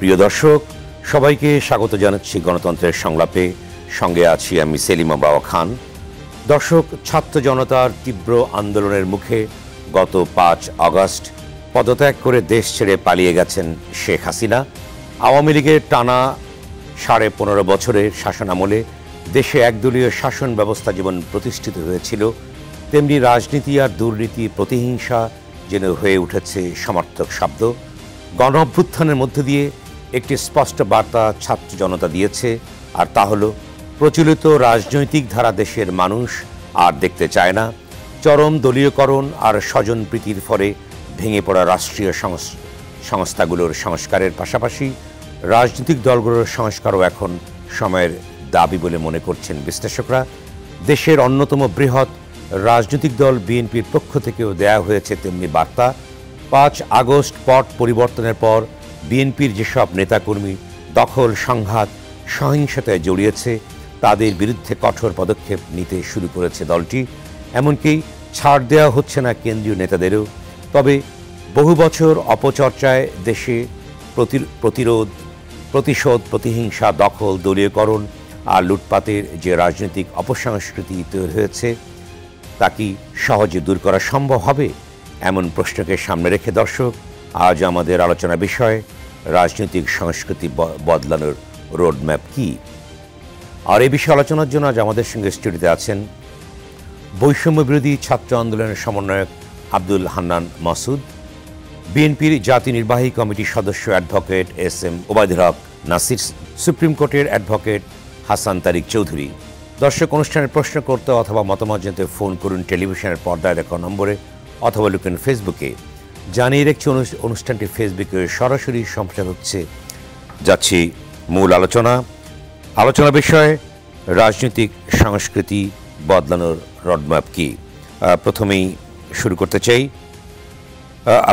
প্রিয় দর্শক সবাইকে স্বাগত জানাচ্ছি গণতন্ত্রের সংলাপে সঙ্গে আছি আমি সেলিমা বাবা খান দর্শক ছাত্র জনতার তীব্র আন্দোলনের মুখে গত পাঁচ আগস্ট পদত্যাগ করে দেশ ছেড়ে পালিয়ে গেছেন শেখ হাসিনা আওয়ামী লীগের টানা সাড়ে পনেরো বছরের শাসনামলে দেশে একদলীয় শাসন ব্যবস্থা যেমন প্রতিষ্ঠিত হয়েছিল তেমনি রাজনীতি আর দুর্নীতি প্রতিহিংসা যেন হয়ে উঠেছে সমার্থক শব্দ গণ অভ্যুত্থানের মধ্য দিয়ে একটি স্পষ্ট বার্তা ছাত্র জনতা দিয়েছে আর তা হল প্রচলিত রাজনৈতিক ধারা দেশের মানুষ আর দেখতে চায় না চরম দলীয়করণ আর স্বজন প্রীতির ফলে ভেঙে পড়া রাষ্ট্রীয় সংস্থাগুলোর সংস্কারের পাশাপাশি রাজনৈতিক দলগুলোর সংস্কারও এখন সময়ের দাবি বলে মনে করছেন বিশ্লেষকরা দেশের অন্যতম বৃহৎ রাজনৈতিক দল বিএনপির পক্ষ থেকেও দেয়া হয়েছে তেমনি বার্তা পাঁচ আগস্ট পট পরিবর্তনের পর বিএনপির যেসব নেতাকর্মী দখল সংঘাত সহিংসতায় জড়িয়েছে তাদের বিরুদ্ধে কঠোর পদক্ষেপ নিতে শুরু করেছে দলটি এমনকি ছাড় দেওয়া হচ্ছে না কেন্দ্রীয় নেতাদেরও তবে বহু বছর অপচর্চায় দেশে প্রতিরোধ প্রতিশোধ প্রতিহিংসা দখল দলীয়করণ আর লুটপাতের যে রাজনৈতিক অপসংস্কৃতি তৈরি হয়েছে তা কি সহজে দূর করা সম্ভব হবে এমন প্রশ্নকে সামনে রেখে দর্শক আজ আমাদের আলোচনা বিষয় রাজনৈতিক সংস্কৃতি বদলানোর রোডম্যাপ কী আর এ বিষয়ে আলোচনার জন্য আজ আমাদের সঙ্গে স্টুডিওতে আছেন বৈষম্য বিরোধী ছাত্র আন্দোলনের সমন্বয়ক আব্দুল হান্নান মাসুদ বিএনপির জাতীয় নির্বাহী কমিটির সদস্য advocate S M Obaidul Haque Nasir supreme কোর্টের অ্যাডভোকেট হাসান তারিক চৌধুরী দর্শক অনুষ্ঠানের প্রশ্ন করতে অথবা মতামত জানতে ফোন করুন টেলিভিশনের পর্দায় দেখা নম্বরে অথবা লুকেন ফেসবুকে জানিয়ে রেখছি অনুষ্ঠানটি ফেসবুকে সরাসরি সম্প্রচার হচ্ছে যাচ্ছি মূল আলোচনা আলোচনা বিষয়ে রাজনৈতিক সংস্কৃতি বদলানোর রডম্যাপ কি প্রথমেই শুরু করতে চাই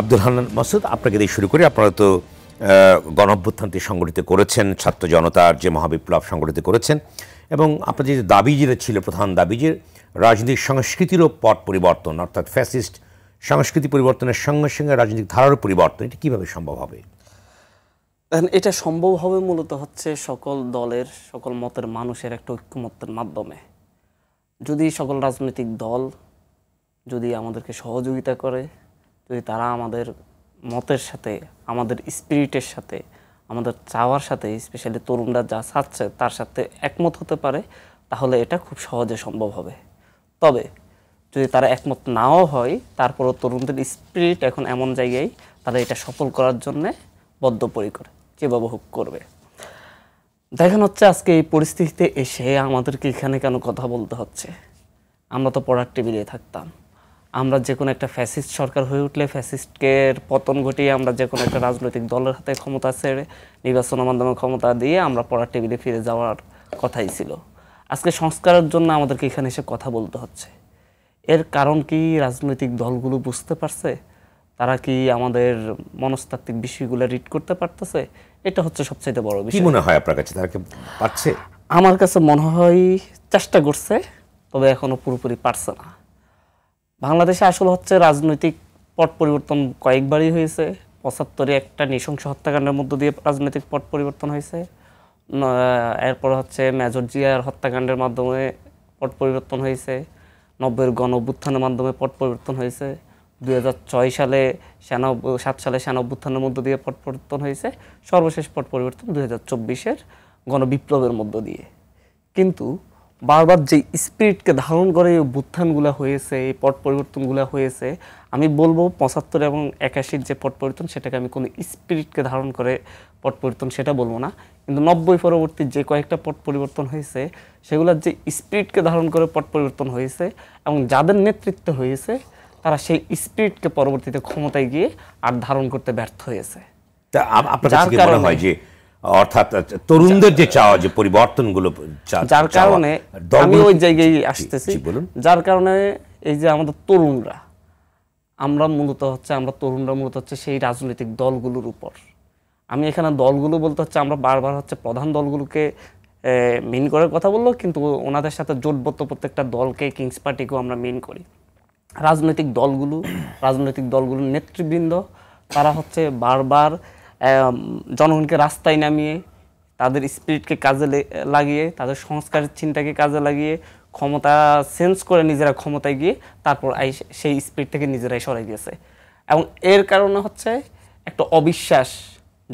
আব্দুল হান্নান মাসুদ আপনাকে দিয়ে শুরু করি আপনারা তো গণ সংগঠিত করেছেন ছাত্র জনতার যে মহাবিপ্লব সংগঠিত করেছেন এবং আপনাদের যে দাবি যেটা ছিল প্রধান দাবি যে রাজনৈতিক সংস্কৃতিরও পট পরিবর্তন অর্থাৎ ফ্যাসিস্ট সংস্কৃতি পরিবর্তনের সঙ্গে সঙ্গে রাজনৈতিক ধারার পরিবর্তন এটা কীভাবে সম্ভব হবে এটা সম্ভব হবে মূলত হচ্ছে সকল দলের সকল মতের মানুষের একটা ঐক্যমত্যের মাধ্যমে যদি সকল রাজনৈতিক দল যদি আমাদেরকে সহযোগিতা করে যদি তারা আমাদের মতের সাথে আমাদের স্পিরিটের সাথে আমাদের চাওয়ার সাথে স্পেশালি তরুণরা যা চাচ্ছে তার সাথে একমত হতে পারে তাহলে এটা খুব সহজে সম্ভব হবে তবে যদি তারা একমত নাও হয় তারপরও তরুণদের স্পিরিট এখন এমন জায়গায় তারা এটা সফল করার জন্যে বদ্ধপরিকর যেভাবে হোক করবে দেখেন হচ্ছে আজকে এই পরিস্থিতিতে এসে আমাদেরকে এখানে কেন কথা বলতে হচ্ছে আমরা তো পড়ার টেবিলে থাকতাম আমরা যে কোনো একটা ফ্যাসিস্ট সরকার হয়ে উঠলে ফ্যাসিস্টকের পতন ঘটিয়ে আমরা যে কোনো একটা রাজনৈতিক দলের হাতে ক্ষমতা ছেড়ে নির্বাচন মাধ্যমে ক্ষমতা দিয়ে আমরা পড়ার টেবিলে ফিরে যাওয়ার কথাই ছিল আজকে সংস্কারের জন্য আমাদেরকে এখানে এসে কথা বলতে হচ্ছে এর কারণ কি রাজনৈতিক দলগুলো বুঝতে পারছে তারা কি আমাদের মনস্তাত্ত্বিক বিষয়গুলো রিড করতে পারতেছে এটা হচ্ছে সবচেয়ে বড় বিষয় মনে হয় আপনার কাছে তারা কি পারছে আমার কাছে মনে হয় চেষ্টা করছে তবে এখনো পুরোপুরি পারছে না বাংলাদেশে আসলে হচ্ছে রাজনৈতিক পট পরিবর্তন কয়েকবারই হয়েছে পঁচাত্তরে একটা নৃশংস হত্যাকাণ্ডের মধ্য দিয়ে রাজনৈতিক পট পরিবর্তন হয়েছে এরপর হচ্ছে মেজর জিয়ার হত্যাকাণ্ডের মাধ্যমে পট পরিবর্তন হয়েছে নব্বইয়ের গণ অভ্যুত্থানের মাধ্যমে পট পরিবর্তন হয়েছে দুই সালে সেনা সাত সালে সেনা অভ্যুত্থানের মধ্য দিয়ে পট পরিবর্তন হয়েছে সর্বশেষ পট পরিবর্তন দুই হাজার চব্বিশের গণবিপ্লবের মধ্য দিয়ে কিন্তু বারবার যে স্পিরিটকে ধারণ করে এই অভ্যুত্থানগুলো হয়েছে এই পট পরিবর্তনগুলো হয়েছে আমি বলবো পঁচাত্তর এবং একাশির যে পট পরিবর্তন সেটাকে আমি কোনো স্পিরিটকে ধারণ করে পট পরিবর্তন সেটা বলবো না কিন্তু নব্বই পরবর্তী যে কয়েকটা পট পরিবর্তন হয়েছে সেগুলোর যে স্পিরিটকে ধারণ করে পট পরিবর্তন হয়েছে এবং যাদের নেতৃত্ব হয়েছে তারা সেই স্পিরিটকে পরবর্তীতে ক্ষমতায় গিয়ে আর ধারণ করতে ব্যর্থ হয়েছে যার কারণে হয় যে অর্থাৎ তরুণদের যে চাওয়া যে পরিবর্তনগুলো যার কারণে আমি ওই জায়গায় আসতেছি যার কারণে এই যে আমাদের তরুণরা আমরা মূলত হচ্ছে আমরা তরুণরা মূলত হচ্ছে সেই রাজনৈতিক দলগুলোর উপর আমি এখানে দলগুলো বলতে হচ্ছে আমরা বারবার হচ্ছে প্রধান দলগুলোকে মেন করার কথা বললো কিন্তু ওনাদের সাথে জোটবদ্ধ প্রত্যেকটা দলকে কিংস পার্টিকেও আমরা মেন করি রাজনৈতিক দলগুলো রাজনৈতিক দলগুলোর নেতৃবৃন্দ তারা হচ্ছে বারবার জনগণকে রাস্তায় নামিয়ে তাদের স্পিরিটকে কাজে লাগিয়ে তাদের সংস্কারের চিন্তাকে কাজে লাগিয়ে ক্ষমতা সেন্স করে নিজেরা ক্ষমতায় গিয়ে তারপর সেই স্পিড থেকে নিজেরাই সরাই দিয়েছে এবং এর কারণে হচ্ছে একটা অবিশ্বাস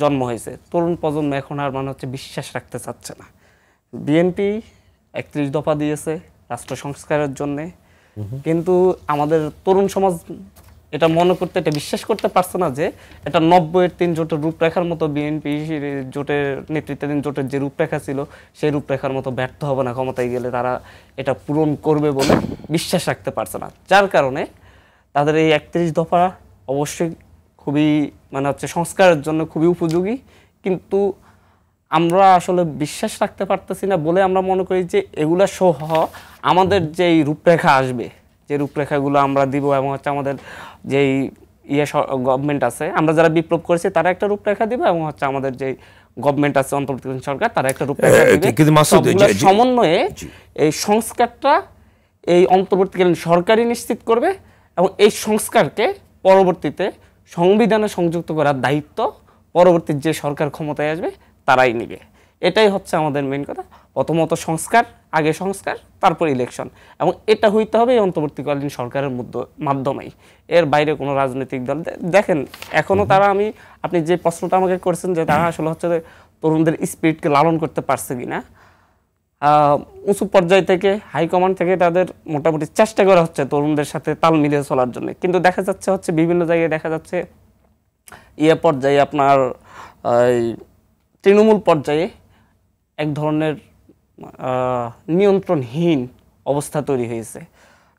জন্ম হয়েছে তরুণ প্রজন্ম এখন আর মানে হচ্ছে বিশ্বাস রাখতে চাচ্ছে না বিএনপি একত্রিশ দফা দিয়েছে রাষ্ট্র সংস্কারের জন্যে কিন্তু আমাদের তরুণ সমাজ এটা মনে করতে এটা বিশ্বাস করতে পারছে না যে এটা নব্বইয়ের তিন জোটের রূপরেখার মতো বিএনপি জোটের নেতৃত্বাধীন জোটের যে রূপরেখা ছিল সেই রূপরেখার মতো ব্যর্থ হবে না ক্ষমতায় গেলে তারা এটা পূরণ করবে বলে বিশ্বাস রাখতে পারছে না যার কারণে তাদের এই একত্রিশ দফা অবশ্যই খুবই মানে হচ্ছে সংস্কারের জন্য খুবই উপযোগী কিন্তু আমরা আসলে বিশ্বাস রাখতে পারতেছি না বলে আমরা মনে করি যে এগুলা সহ আমাদের যে এই রূপরেখা আসবে যে রূপরেখাগুলো আমরা দিব এবং হচ্ছে আমাদের যেই ইয়ে গভর্নমেন্ট আছে আমরা যারা বিপ্লব করেছি তারা একটা রূপরেখা দিব এবং হচ্ছে আমাদের যে গভর্নমেন্ট আছে অন্তর্বর্তীকালীন সরকার তারা একটা রূপরেখা দিবে সমন্বয়ে এই সংস্কারটা এই অন্তর্বর্তীকালীন সরকারই নিশ্চিত করবে এবং এই সংস্কারকে পরবর্তীতে সংবিধানে সংযুক্ত করার দায়িত্ব পরবর্তী যে সরকার ক্ষমতায় আসবে তারাই নিবে এটাই হচ্ছে আমাদের মেন কথা প্রথমত সংস্কার আগে সংস্কার তারপর ইলেকশন এবং এটা হইতে হবে এই অন্তর্বর্তীকালীন সরকারের মাধ্যমেই এর বাইরে কোনো রাজনৈতিক দল দেখেন এখনও তারা আমি আপনি যে প্রশ্নটা আমাকে করছেন যে তারা আসলে হচ্ছে তরুণদের স্পিরিটকে লালন করতে পারছে কি না উঁচু পর্যায় থেকে হাইকমান্ড থেকে তাদের মোটামুটি চেষ্টা করা হচ্ছে তরুণদের সাথে তাল মিলিয়ে চলার জন্য কিন্তু দেখা যাচ্ছে হচ্ছে বিভিন্ন জায়গায় দেখা যাচ্ছে ইয়ে পর্যায়ে আপনার তৃণমূল পর্যায়ে এক ধরনের নিয়ন্ত্রণহীন অবস্থা তৈরি হয়েছে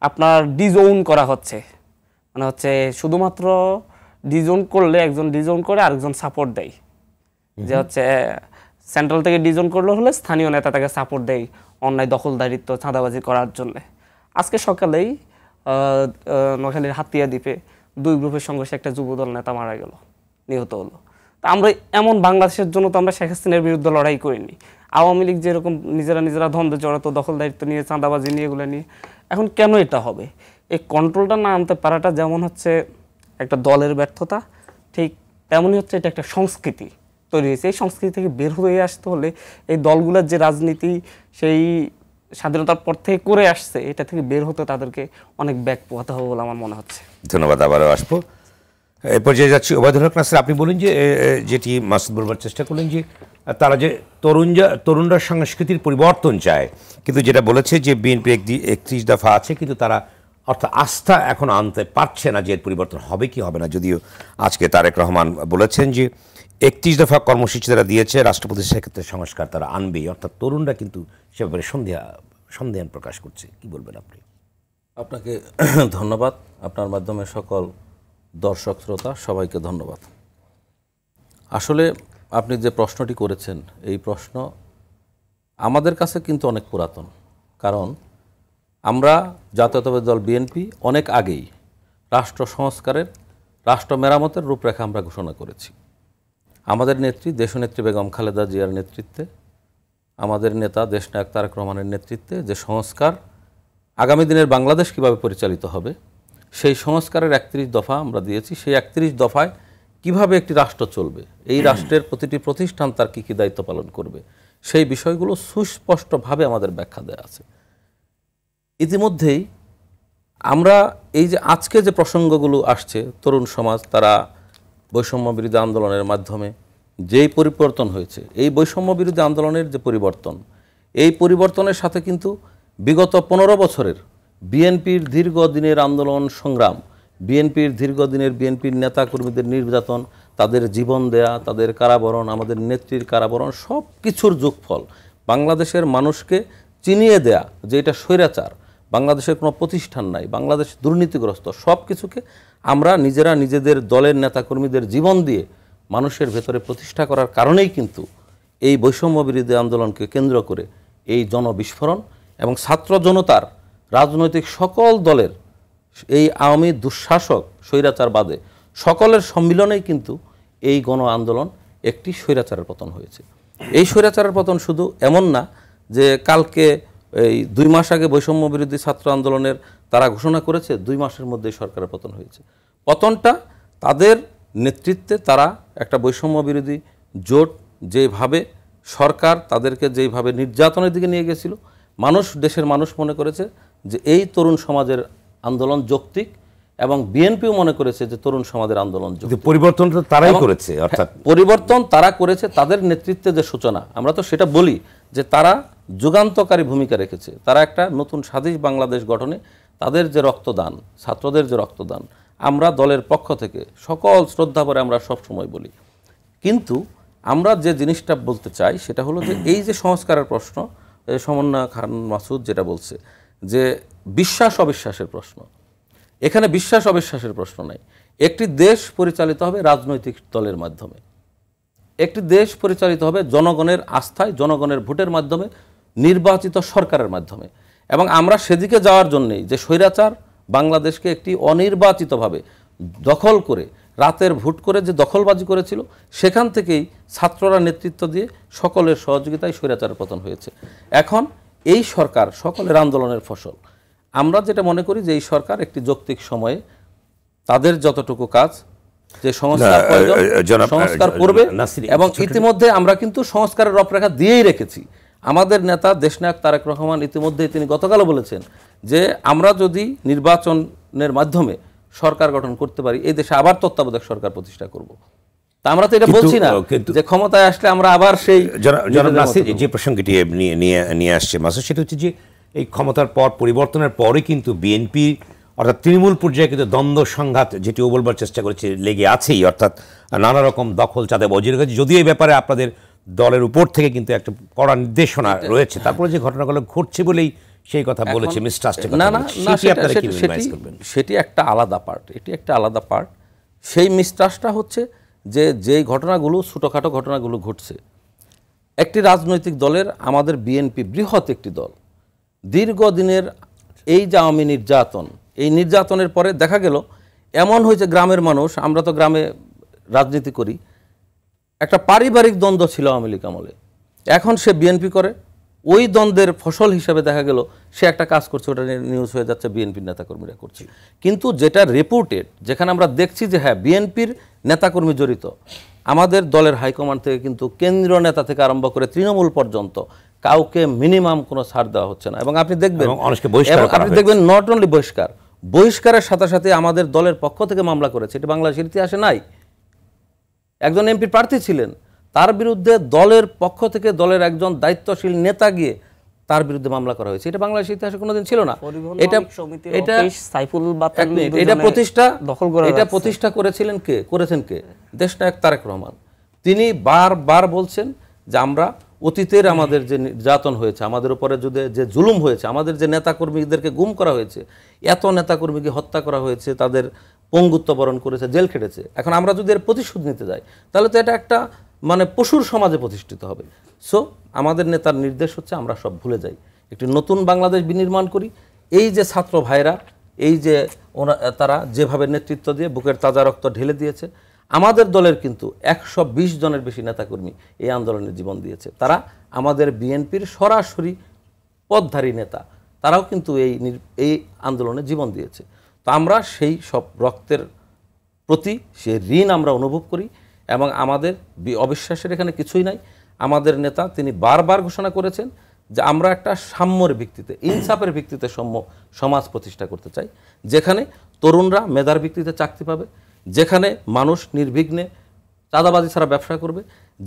আপনার ডিজোন করা হচ্ছে মানে হচ্ছে শুধুমাত্র ডিজোন করলে একজন ডিজোন করে আরেকজন সাপোর্ট দেয় যে হচ্ছে সেন্ট্রাল থেকে ডিজন করলে হলে স্থানীয় নেতা তাকে সাপোর্ট দেয় অন্যায় দখলদারিত্ব চাঁদাবাজি করার জন্য আজকে সকালেই নোখালীর হাতিয়া দ্বীপে দুই গ্রুপের সংঘর্ষে একটা যুবদল নেতা মারা গেল নিহত হলো আমরা এমন বাংলাদেশের জন্য তো আমরা শেখ হাসিনার বিরুদ্ধে লড়াই করিনি আওয়ামী লীগ যেরকম নিজেরা নিজেরা ধন্দে জড়াতো দখল দায়িত্ব নিয়ে চাঁদাবাজি নিয়ে এগুলো নিয়ে এখন কেন এটা হবে এই কন্ট্রোলটা না আনতে পারাটা যেমন হচ্ছে একটা দলের ব্যর্থতা ঠিক তেমনই হচ্ছে এটা একটা সংস্কৃতি তৈরি হয়েছে এই সংস্কৃতি থেকে বের হয়ে আসতে হলে এই দলগুলোর যে রাজনীতি সেই স্বাধীনতার পর থেকে করে আসছে এটা থেকে বের হতে তাদেরকে অনেক ব্যাগ পোহাতে হবে বলে আমার মনে হচ্ছে ধন্যবাদ আবারও আসবো পর্যায়ে যাচ্ছি ওবায়দুল হক আপনি বলুন যে যেটি মাসুদ বলবার চেষ্টা করলেন যে তারা যে তরুণ তরুণরা সংস্কৃতির পরিবর্তন চায় কিন্তু যেটা বলেছে যে বিএনপি একত্রিশ দফা আছে কিন্তু তারা অর্থাৎ আস্থা এখন আনতে পারছে না যে এর পরিবর্তন হবে কি হবে না যদিও আজকে তারেক রহমান বলেছেন যে একত্রিশ দফা কর্মসূচি তারা দিয়েছে রাষ্ট্রপতি সেক্ষেত্রে সংস্কার তারা আনবেই অর্থাৎ তরুণরা কিন্তু সে ব্যাপারে সন্দেহ সন্দেহান প্রকাশ করছে কি বলবেন আপনি আপনাকে ধন্যবাদ আপনার মাধ্যমে সকল দর্শক শ্রোতা সবাইকে ধন্যবাদ আসলে আপনি যে প্রশ্নটি করেছেন এই প্রশ্ন আমাদের কাছে কিন্তু অনেক পুরাতন কারণ আমরা জাতীয়তাবাদী দল বিএনপি অনেক আগেই রাষ্ট্র সংস্কারের রাষ্ট্র মেরামতের রূপরেখা আমরা ঘোষণা করেছি আমাদের নেত্রী দেশনেত্রী বেগম খালেদা জিয়ার নেতৃত্বে আমাদের নেতা দেশনায়ক তারেক রহমানের নেতৃত্বে যে সংস্কার আগামী দিনের বাংলাদেশ কিভাবে পরিচালিত হবে সেই সংস্কারের একত্রিশ দফা আমরা দিয়েছি সেই একত্রিশ দফায় কিভাবে একটি রাষ্ট্র চলবে এই রাষ্ট্রের প্রতিটি প্রতিষ্ঠান তার কী কী দায়িত্ব পালন করবে সেই বিষয়গুলো সুস্পষ্টভাবে আমাদের ব্যাখ্যা দেওয়া আছে ইতিমধ্যেই আমরা এই যে আজকে যে প্রসঙ্গগুলো আসছে তরুণ সমাজ তারা বৈষম্য বিরোধী আন্দোলনের মাধ্যমে যেই পরিবর্তন হয়েছে এই বৈষম্য বিরোধী আন্দোলনের যে পরিবর্তন এই পরিবর্তনের সাথে কিন্তু বিগত পনেরো বছরের বিএনপির দীর্ঘদিনের আন্দোলন সংগ্রাম বিএনপির দীর্ঘদিনের বিএনপির নেতাকর্মীদের নির্যাতন তাদের জীবন দেয়া তাদের কারাবরণ আমাদের নেত্রীর কারাবরণ সব কিছুর যোগফল বাংলাদেশের মানুষকে চিনিয়ে দেয়া যে এটা স্বৈরাচার বাংলাদেশের কোনো প্রতিষ্ঠান নাই বাংলাদেশ দুর্নীতিগ্রস্ত সব কিছুকে আমরা নিজেরা নিজেদের দলের নেতাকর্মীদের জীবন দিয়ে মানুষের ভেতরে প্রতিষ্ঠা করার কারণেই কিন্তু এই বৈষম্য বিরোধী আন্দোলনকে কেন্দ্র করে এই জনবিস্ফোরণ এবং ছাত্র জনতার রাজনৈতিক সকল দলের এই আওয়ামী দুঃশাসক স্বৈরাচার বাদে সকলের সম্মিলনেই কিন্তু এই গণ আন্দোলন একটি স্বৈরাচারের পতন হয়েছে এই স্বৈরাচারের পতন শুধু এমন না যে কালকে এই দুই মাস আগে বৈষম্য বিরোধী ছাত্র আন্দোলনের তারা ঘোষণা করেছে দুই মাসের মধ্যে সরকারের পতন হয়েছে পতনটা তাদের নেতৃত্বে তারা একটা বৈষম্য বিরোধী জোট যেভাবে সরকার তাদেরকে যেইভাবে নির্যাতনের দিকে নিয়ে গেছিল মানুষ দেশের মানুষ মনে করেছে যে এই তরুণ সমাজের আন্দোলন যৌক্তিক এবং বিএনপিও মনে করেছে যে তরুণ সমাজের আন্দোলন পরিবর্তন তারাই করেছে হ্যাঁ, অর্থাৎ পরিবর্তন তারা করেছে তাদের নেতৃত্বে যে সূচনা আমরা তো সেটা বলি যে তারা যুগান্তকারী ভূমিকা রেখেছে তারা একটা নতুন স্বাধীন বাংলাদেশ গঠনে তাদের যে রক্তদান ছাত্রদের যে রক্তদান আমরা দলের পক্ষ থেকে সকল শ্রদ্ধা করে আমরা সবসময় বলি কিন্তু আমরা যে জিনিসটা বলতে চাই সেটা হলো যে এই যে সংস্কারের প্রশ্ন সমন্বয় খান মাসুদ যেটা বলছে যে বিশ্বাস অবিশ্বাসের প্রশ্ন এখানে বিশ্বাস অবিশ্বাসের প্রশ্ন নাই একটি দেশ পরিচালিত হবে রাজনৈতিক দলের মাধ্যমে একটি দেশ পরিচালিত হবে জনগণের আস্থায় জনগণের ভোটের মাধ্যমে নির্বাচিত সরকারের মাধ্যমে এবং আমরা সেদিকে যাওয়ার জন্যেই যে স্বৈরাচার বাংলাদেশকে একটি অনির্বাচিতভাবে দখল করে রাতের ভোট করে যে দখলবাজি করেছিল সেখান থেকেই ছাত্ররা নেতৃত্ব দিয়ে সকলের সহযোগিতায় স্বৈরাচার পতন হয়েছে এখন এই সরকার সকলের আন্দোলনের ফসল আমরা যেটা মনে করি যে এই সরকার একটি যৌক্তিক সময়ে তাদের যতটুকু কাজ যে সংস্কার সংস্কার করবে এবং ইতিমধ্যে আমরা কিন্তু সংস্কারের রূপরেখা দিয়েই রেখেছি আমাদের নেতা দেশনায়ক তারেক রহমান ইতিমধ্যে তিনি গতকালও বলেছেন যে আমরা যদি নির্বাচনের মাধ্যমে সরকার গঠন করতে পারি এই দেশে আবার তত্ত্বাবধায়ক সরকার প্রতিষ্ঠা করব তা আমরা তো এটা বলছি না যে ক্ষমতায় আসলে আমরা আবার সেই জনাব যে প্রসঙ্গটি নিয়ে নিয়ে আসছে মাসে সেটা হচ্ছে যে এই ক্ষমতার পর পরিবর্তনের পরে কিন্তু বিএনপি অর্থাৎ তৃণমূল পর্যায়ে কিন্তু দ্বন্দ্ব সংঘাত যেটি ও বলবার চেষ্টা করেছে লেগে আছেই অর্থাৎ নানা রকম দখল চাঁদে বজির কাছে যদিও এই ব্যাপারে আপনাদের দলের উপর থেকে কিন্তু একটা কড়া নির্দেশনা রয়েছে তারপরে যে ঘটনাগুলো ঘটছে বলেই সেই কথা বলেছে মিসট্রাস্টের না না সেটি একটা আলাদা পার্ট এটি একটা আলাদা পার্ট সেই মিস্ট্রাস্টটা হচ্ছে যে যেই ঘটনাগুলো ছোটোখাটো ঘটনাগুলো ঘটছে একটি রাজনৈতিক দলের আমাদের বিএনপি বৃহৎ একটি দল দীর্ঘদিনের এই যে আওয়ামী নির্যাতন এই নির্যাতনের পরে দেখা গেল এমন হয়েছে গ্রামের মানুষ আমরা তো গ্রামে রাজনীতি করি একটা পারিবারিক দ্বন্দ্ব ছিল আওয়ামী লীগ আমলে এখন সে বিএনপি করে ওই দ্বন্দ্বের ফসল হিসেবে দেখা গেল সে একটা কাজ করছে ওটা নিউজ হয়ে যাচ্ছে বিএনপির নেতাকর্মীরা করছে কিন্তু যেটা রেপোর্টেড যেখানে আমরা দেখছি যে হ্যাঁ বিএনপির নেতাকর্মী জড়িত আমাদের দলের হাইকমান্ড থেকে কিন্তু কেন্দ্রীয় নেতা থেকে আরম্ভ করে তৃণমূল পর্যন্ত কাউকে মিনিমাম কোনো ছাড় দেওয়া হচ্ছে না এবং আপনি দেখবেন আপনি দেখবেন নট অনলি বহিষ্কার বহিষ্কারের সাথে সাথে আমাদের দলের পক্ষ থেকে মামলা করেছে এটি বাংলাদেশের ইতিহাসে নাই একজন এমপি প্রার্থী ছিলেন তার বিরুদ্ধে দলের পক্ষ থেকে দলের একজন দায়িত্বশীল নেতা গিয়ে তার বিরুদ্ধে মামলা করা হয়েছে এটা বাংলাদেশের ইতিহাসে কোনোদিন ছিল না এটা এটা সাইফুল এটা প্রতিষ্ঠা দখল এটা প্রতিষ্ঠা করেছিলেন কে করেছেন কে দেশনায়ক তারেক রহমান তিনি বারবার বলছেন যে আমরা অতীতের আমাদের যে নির্যাতন হয়েছে আমাদের উপরে যদি যে জুলুম হয়েছে আমাদের যে নেতাকর্মীদেরকে গুম করা হয়েছে এত নেতাকর্মীকে হত্যা করা হয়েছে তাদের পঙ্গুত্ব বরণ করেছে জেল খেটেছে এখন আমরা যদি এর প্রতিশোধ নিতে যাই তাহলে তো এটা একটা মানে পশুর সমাজে প্রতিষ্ঠিত হবে সো আমাদের নেতার নির্দেশ হচ্ছে আমরা সব ভুলে যাই একটি নতুন বাংলাদেশ বিনির্মাণ করি এই যে ছাত্র ভাইরা এই যে ওনা তারা যেভাবে নেতৃত্ব দিয়ে বুকের তাজা রক্ত ঢেলে দিয়েছে আমাদের দলের কিন্তু একশো বিশ জনের বেশি নেতাকর্মী এই আন্দোলনে জীবন দিয়েছে তারা আমাদের বিএনপির সরাসরি পদধারী নেতা তারাও কিন্তু এই এই আন্দোলনে জীবন দিয়েছে তো আমরা সেই সব রক্তের প্রতি সে ঋণ আমরা অনুভব করি এবং আমাদের অবিশ্বাসের এখানে কিছুই নাই আমাদের নেতা তিনি বারবার ঘোষণা করেছেন যে আমরা একটা সাম্যের ভিত্তিতে ইনসাফের ভিত্তিতে সম্য সমাজ প্রতিষ্ঠা করতে চাই যেখানে তরুণরা মেধার ভিত্তিতে চাকরি পাবে যেখানে মানুষ নির্বিঘ্নে চাঁদাবাজি ছাড়া ব্যবসা করবে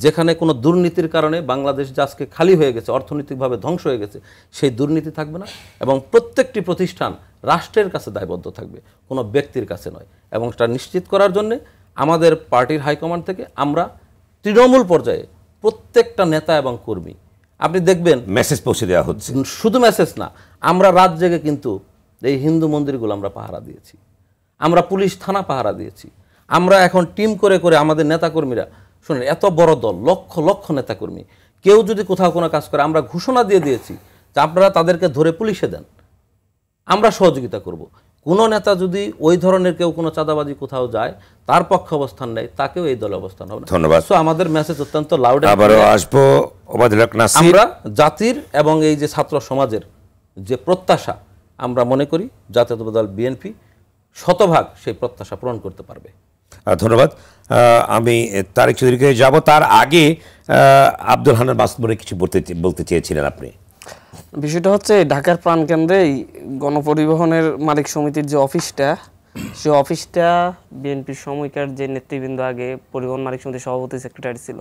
যেখানে কোনো দুর্নীতির কারণে বাংলাদেশ যে আজকে খালি হয়ে গেছে অর্থনৈতিকভাবে ধ্বংস হয়ে গেছে সেই দুর্নীতি থাকবে না এবং প্রত্যেকটি প্রতিষ্ঠান রাষ্ট্রের কাছে দায়বদ্ধ থাকবে কোনো ব্যক্তির কাছে নয় এবং সেটা নিশ্চিত করার জন্যে আমাদের পার্টির হাইকমান্ড থেকে আমরা তৃণমূল পর্যায়ে প্রত্যেকটা নেতা এবং কর্মী আপনি দেখবেন মেসেজ পৌঁছে দেওয়া হচ্ছে শুধু মেসেজ না আমরা রাত জেগে কিন্তু এই হিন্দু মন্দিরগুলো আমরা পাহারা দিয়েছি আমরা পুলিশ থানা পাহারা দিয়েছি আমরা এখন টিম করে করে আমাদের নেতাকর্মীরা শুনেন এত বড় দল লক্ষ লক্ষ নেতাকর্মী কেউ যদি কোথাও কোনো কাজ করে আমরা ঘোষণা দিয়ে দিয়েছি যে আপনারা তাদেরকে ধরে পুলিশে দেন আমরা সহযোগিতা করব কোনো নেতা যদি ওই ধরনের কেউ কোনো চাঁদাবাজি কোথাও যায় তার পক্ষে অবস্থান নেয় তাকেও এই দলে অবস্থান হবে ধন্যবাদ সো আমাদের মেসেজ অত্যন্ত লাউড আবারও আসবো আমরা জাতির এবং এই যে ছাত্র সমাজের যে প্রত্যাশা আমরা মনে করি জাতীয় দল বিএনপি শতভাগ সেই প্রত্যাশা পূরণ করতে পারবে ধন্যবাদ আমি তারেক চৌধুরীকে যাব তার আগে আব্দুল হানের বাস্তবনে কিছু বলতে বলতে চেয়েছিলেন আপনি বিষয়টা হচ্ছে ঢাকার প্রাণকেন্দ্রেই গণপরিবহনের মালিক সমিতির যে অফিসটা সে অফিসটা বিএনপির সময়কার যে নেতৃবৃন্দ আগে পরিবহন মালিক সমিতির সভাপতি সেক্রেটারি ছিল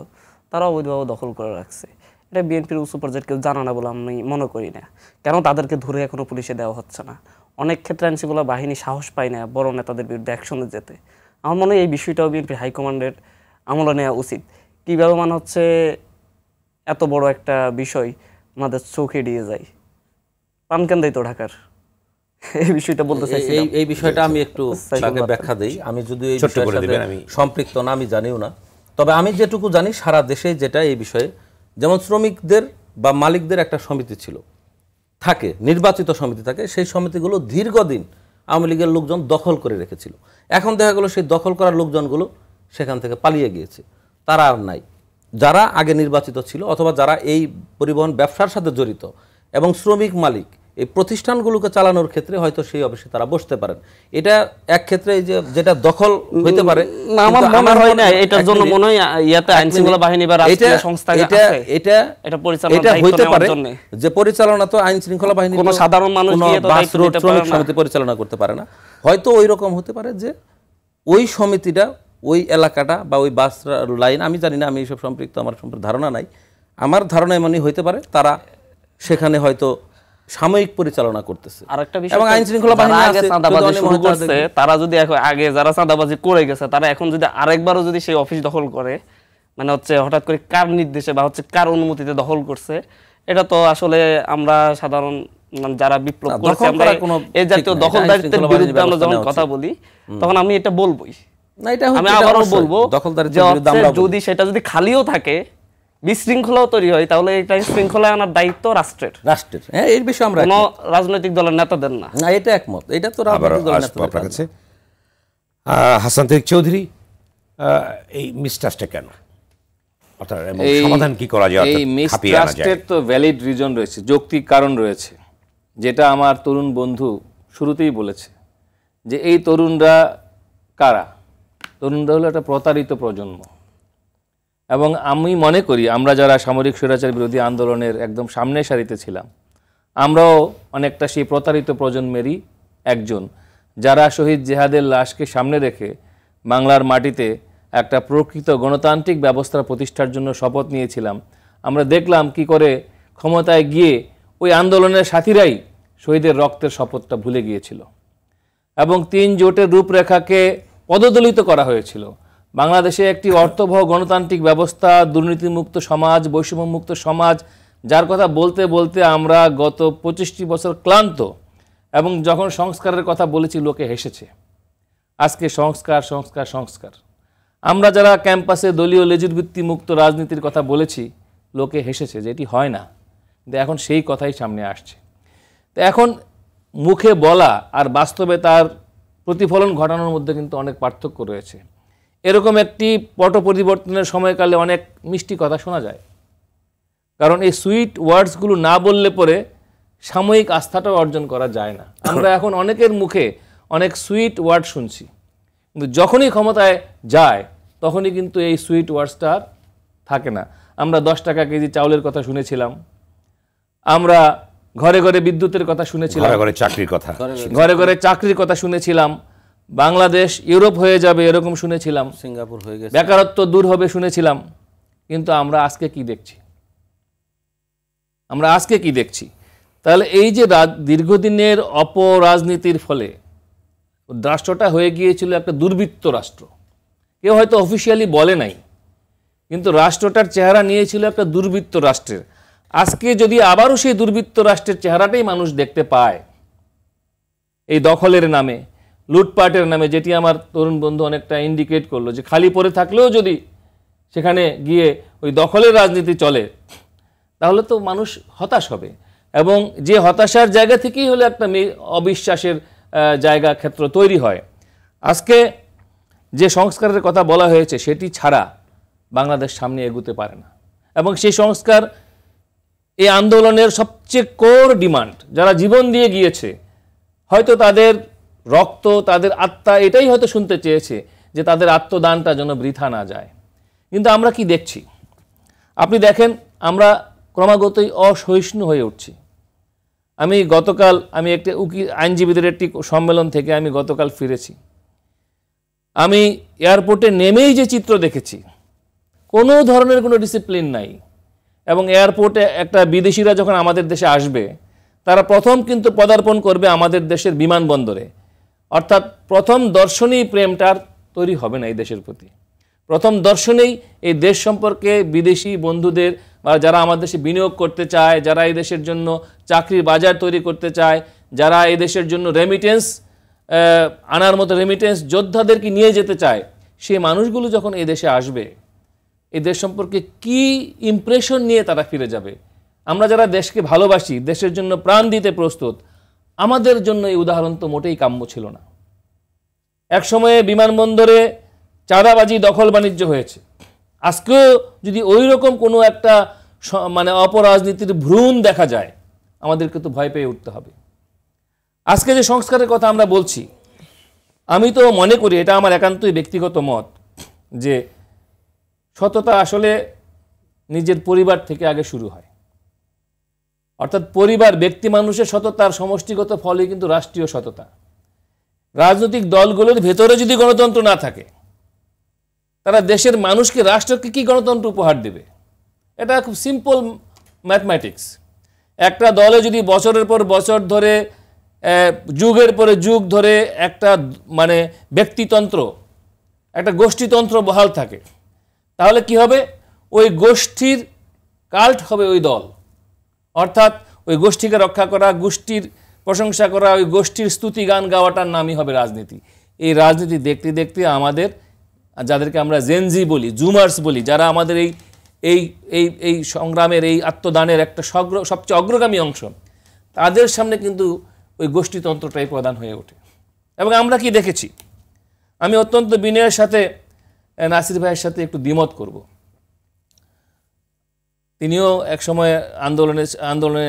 তারা অবৈধভাবে দখল করে রাখছে এটা বিএনপির উচ্চ পর্যায়ের কেউ জানা না বলে আমি মনে করি না কেন তাদেরকে ধরে এখনও পুলিশে দেওয়া হচ্ছে না অনেক ক্ষেত্রে আইনশৃঙ্খলা বাহিনী সাহস পায় না বড় নেতাদের বিরুদ্ধে অ্যাকশনে যেতে আমার মনে হয় এই বিষয়টাও বিএনপির হাইকমান্ডের আমলে নেওয়া উচিত কীভাবে মানে হচ্ছে এত বড় একটা বিষয় আমাদের চোখে দিয়ে যায় পানকান্দাই তো ঢাকার এই বিষয়টা বলতে চাইছি এই বিষয়টা আমি একটু ব্যাখ্যা দেই আমি যদি এই বিষয়ের সম্পৃক্ত না আমি জানিও না তবে আমি যেটুকু জানি সারা দেশে যেটা এই বিষয়ে যেমন শ্রমিকদের বা মালিকদের একটা সমিতি ছিল থাকে নির্বাচিত সমিতি থাকে সেই সমিতিগুলো দীর্ঘদিন আওয়ামী লীগের লোকজন দখল করে রেখেছিল এখন দেখা গেলো সেই দখল করার লোকজনগুলো সেখান থেকে পালিয়ে গিয়েছে তারা আর নাই যারা আগে নির্বাচিত ছিল অথবা যারা এই পরিবহন ব্যবসার সাথে জড়িত এবং শ্রমিক মালিক এই প্রতিষ্ঠানগুলোকে চালানোর ক্ষেত্রে হয়তো সেই অফিসে তারা বসতে পারেন এটা এক ক্ষেত্রে যে যেটা দখল হইতে পারে আমার মনে হয় না এটার জন্য মনে হয় ইয়াতে আইন শৃঙ্খলা বাহিনী বা রাষ্ট্রীয় সংস্থা এটা এটা এটা পরিচালনা এটা হইতে পারে যে পরিচালনা তো আইন শৃঙ্খলা বাহিনী কোনো সাধারণ মানুষ দিয়ে তো সমিতি পরিচালনা করতে পারে না হয়তো ওই রকম হতে পারে যে ওই সমিতিটা ওই এলাকাটা বা ওই বাস লাইন আমি জানি না আমি এইসব সম্পৃক্ত আমার সম্পর্কে ধারণা নাই আমার ধারণা এমনই হইতে পারে তারা সেখানে হয়তো সাময়িক পরিচালনা করতেছে আরেকটা বিষয় এবং আইন শৃঙ্খলা বাহিনী আগে চাঁদাবাজি শুরু করছে তারা যদি আগে যারা চাঁদাবাজি করে গেছে তারা এখন যদি আরেকবারও যদি সেই অফিস দখল করে মানে হচ্ছে হঠাৎ করে কার নির্দেশে বা হচ্ছে কার অনুমতিতে দখল করছে এটা তো আসলে আমরা সাধারণ মানে যারা বিপ্লব করছে আমরা এই জাতীয় দখলদারিত্বের বিরুদ্ধে আমরা যখন কথা বলি তখন আমি এটা বলবোই যদি সেটা যদি খালিও থাকে বিশৃঙ্খলাও তৈরি হয় তাহলে এটা শৃঙ্খলা আনার দায়িত্ব রাষ্ট্রের রাষ্ট্রের হ্যাঁ বিষয়ে আমরা কোনো রাজনৈতিক দলের নেতাদের না না এটা একমত এটা তো রাজনৈতিক দলের হাসান চৌধুরী এই মিসট্রাস্টটা কেন সমাধান কি করা যায় এই তো ভ্যালিড রিজন রয়েছে যৌক্তিক কারণ রয়েছে যেটা আমার তরুণ বন্ধু শুরুতেই বলেছে যে এই তরুণরা কারা তরুণরা হলো একটা প্রতারিত প্রজন্ম এবং আমি মনে করি আমরা যারা সামরিক স্বৈরাচার বিরোধী আন্দোলনের একদম সামনে সারিতে ছিলাম আমরাও অনেকটা সেই প্রতারিত প্রজন্মেরই একজন যারা শহীদ জেহাদের লাশকে সামনে রেখে বাংলার মাটিতে একটা প্রকৃত গণতান্ত্রিক ব্যবস্থা প্রতিষ্ঠার জন্য শপথ নিয়েছিলাম আমরা দেখলাম কি করে ক্ষমতায় গিয়ে ওই আন্দোলনের সাথীরাই শহীদের রক্তের শপথটা ভুলে গিয়েছিল এবং তিন জোটের রূপরেখাকে পদদলিত করা হয়েছিল বাংলাদেশে একটি অর্থবহ গণতান্ত্রিক ব্যবস্থা দুর্নীতিমুক্ত সমাজ বৈষম্যমুক্ত সমাজ যার কথা বলতে বলতে আমরা গত পঁচিশটি বছর ক্লান্ত এবং যখন সংস্কারের কথা বলেছি লোকে হেসেছে আজকে সংস্কার সংস্কার সংস্কার আমরা যারা ক্যাম্পাসে দলীয় লেজুরবৃত্তি মুক্ত রাজনীতির কথা বলেছি লোকে হেসেছে যেটি হয় না কিন্তু এখন সেই কথাই সামনে আসছে তো এখন মুখে বলা আর বাস্তবে তার প্রতিফলন ঘটানোর মধ্যে কিন্তু অনেক পার্থক্য রয়েছে এরকম একটি পট পরিবর্তনের সময়কালে অনেক মিষ্টি কথা শোনা যায় কারণ এই সুইট ওয়ার্ডসগুলো না বললে পরে সাময়িক আস্থাটাও অর্জন করা যায় না আমরা এখন অনেকের মুখে অনেক সুইট ওয়ার্ড শুনছি কিন্তু যখনই ক্ষমতায় যায় তখনই কিন্তু এই সুইট ওয়ার্ডসটা থাকে না আমরা দশ টাকা কেজি চাউলের কথা শুনেছিলাম আমরা ঘরে ঘরে বিদ্যুতের কথা শুনেছিলাম ঘরে ঘরে চাকরির কথা ঘরে ঘরে চাকরির কথা শুনেছিলাম বাংলাদেশ ইউরোপ হয়ে যাবে এরকম শুনেছিলাম সিঙ্গাপুর হয়ে গেছে বেকারত্ব দূর হবে শুনেছিলাম কিন্তু আমরা আজকে কি দেখছি আমরা আজকে কি দেখছি তাহলে এই যে দীর্ঘদিনের অপরাজনীতির ফলে রাষ্ট্রটা হয়ে গিয়েছিল একটা দুর্বৃত্ত রাষ্ট্র কেউ হয়তো অফিসিয়ালি বলে নাই কিন্তু রাষ্ট্রটার চেহারা নিয়েছিল একটা দুর্বৃত্ত রাষ্ট্রের আজকে যদি আবারও সেই দুর্বৃত্ত রাষ্ট্রের চেহারাটাই মানুষ দেখতে পায় এই দখলের নামে লুটপাটের নামে যেটি আমার তরুণ বন্ধু অনেকটা ইন্ডিকেট করলো যে খালি পরে থাকলেও যদি সেখানে গিয়ে ওই দখলের রাজনীতি চলে তাহলে তো মানুষ হতাশ হবে এবং যে হতাশার জায়গা থেকেই হলে একটা অবিশ্বাসের জায়গা ক্ষেত্র তৈরি হয় আজকে যে সংস্কারের কথা বলা হয়েছে সেটি ছাড়া বাংলাদেশ সামনে এগুতে পারে না এবং সেই সংস্কার এই আন্দোলনের সবচেয়ে কোর ডিমান্ড যারা জীবন দিয়ে গিয়েছে হয়তো তাদের রক্ত তাদের আত্মা এটাই হয়তো শুনতে চেয়েছে যে তাদের আত্মদানটা যেন বৃথা না যায় কিন্তু আমরা কি দেখছি আপনি দেখেন আমরা ক্রমাগতই অসহিষ্ণু হয়ে উঠছি আমি গতকাল আমি একটি উকিল আইনজীবীদের একটি সম্মেলন থেকে আমি গতকাল ফিরেছি আমি এয়ারপোর্টে নেমেই যে চিত্র দেখেছি কোনো ধরনের কোনো ডিসিপ্লিন নাই এবং এয়ারপোর্টে একটা বিদেশিরা যখন আমাদের দেশে আসবে তারা প্রথম কিন্তু পদার্পণ করবে আমাদের দেশের বিমানবন্দরে অর্থাৎ প্রথম দর্শনেই প্রেমটার তৈরি হবে না এই দেশের প্রতি প্রথম দর্শনেই এই দেশ সম্পর্কে বিদেশি বন্ধুদের বা যারা আমাদের দেশে বিনিয়োগ করতে চায় যারা এই দেশের জন্য চাকরির বাজার তৈরি করতে চায় যারা এই দেশের জন্য রেমিটেন্স আনার মতো রেমিটেন্স যোদ্ধাদেরকে নিয়ে যেতে চায় সেই মানুষগুলো যখন এই দেশে আসবে এই দেশ সম্পর্কে কি ইমপ্রেশন নিয়ে তারা ফিরে যাবে আমরা যারা দেশকে ভালোবাসি দেশের জন্য প্রাণ দিতে প্রস্তুত আমাদের জন্য এই উদাহরণ তো মোটেই কাম্য ছিল না এক সময়ে বিমানবন্দরে চাঁদাবাজি দখল বাণিজ্য হয়েছে আজকেও যদি ওই রকম কোনো একটা মানে অপরাজনীতির ভ্রূণ দেখা যায় আমাদেরকে তো ভয় পেয়ে উঠতে হবে আজকে যে সংস্কারের কথা আমরা বলছি আমি তো মনে করি এটা আমার একান্তই ব্যক্তিগত মত যে সততা আসলে নিজের পরিবার থেকে আগে শুরু হয় অর্থাৎ পরিবার ব্যক্তি মানুষের সততার সমষ্টিগত ফলে কিন্তু রাষ্ট্রীয় সততা রাজনৈতিক দলগুলোর ভেতরে যদি গণতন্ত্র না থাকে তারা দেশের মানুষকে রাষ্ট্রকে কি গণতন্ত্র উপহার দেবে এটা খুব সিম্পল ম্যাথমেটিক্স একটা দলে যদি বছরের পর বছর ধরে যুগের পরে যুগ ধরে একটা মানে ব্যক্তিতন্ত্র একটা গোষ্ঠীতন্ত্র বহাল থাকে তাহলে কি হবে ওই গোষ্ঠীর কাল্ট হবে ওই দল অর্থাৎ ওই গোষ্ঠীকে রক্ষা করা গোষ্ঠীর প্রশংসা করা ওই গোষ্ঠীর স্তুতি গান গাওয়াটার নামই হবে রাজনীতি এই রাজনীতি দেখতে দেখতে আমাদের যাদেরকে আমরা জেনজি বলি জুমার্স বলি যারা আমাদের এই এই এই এই সংগ্রামের এই আত্মদানের একটা সগ্র সবচেয়ে অগ্রগামী অংশ তাদের সামনে কিন্তু ওই গোষ্ঠীতন্ত্রটাই প্রদান হয়ে ওঠে এবং আমরা কি দেখেছি আমি অত্যন্ত বিনয়ের সাথে নাসির ভাইয়ের সাথে একটু দ্বিমত করব তিনিও এক সময় আন্দোলনে আন্দোলনে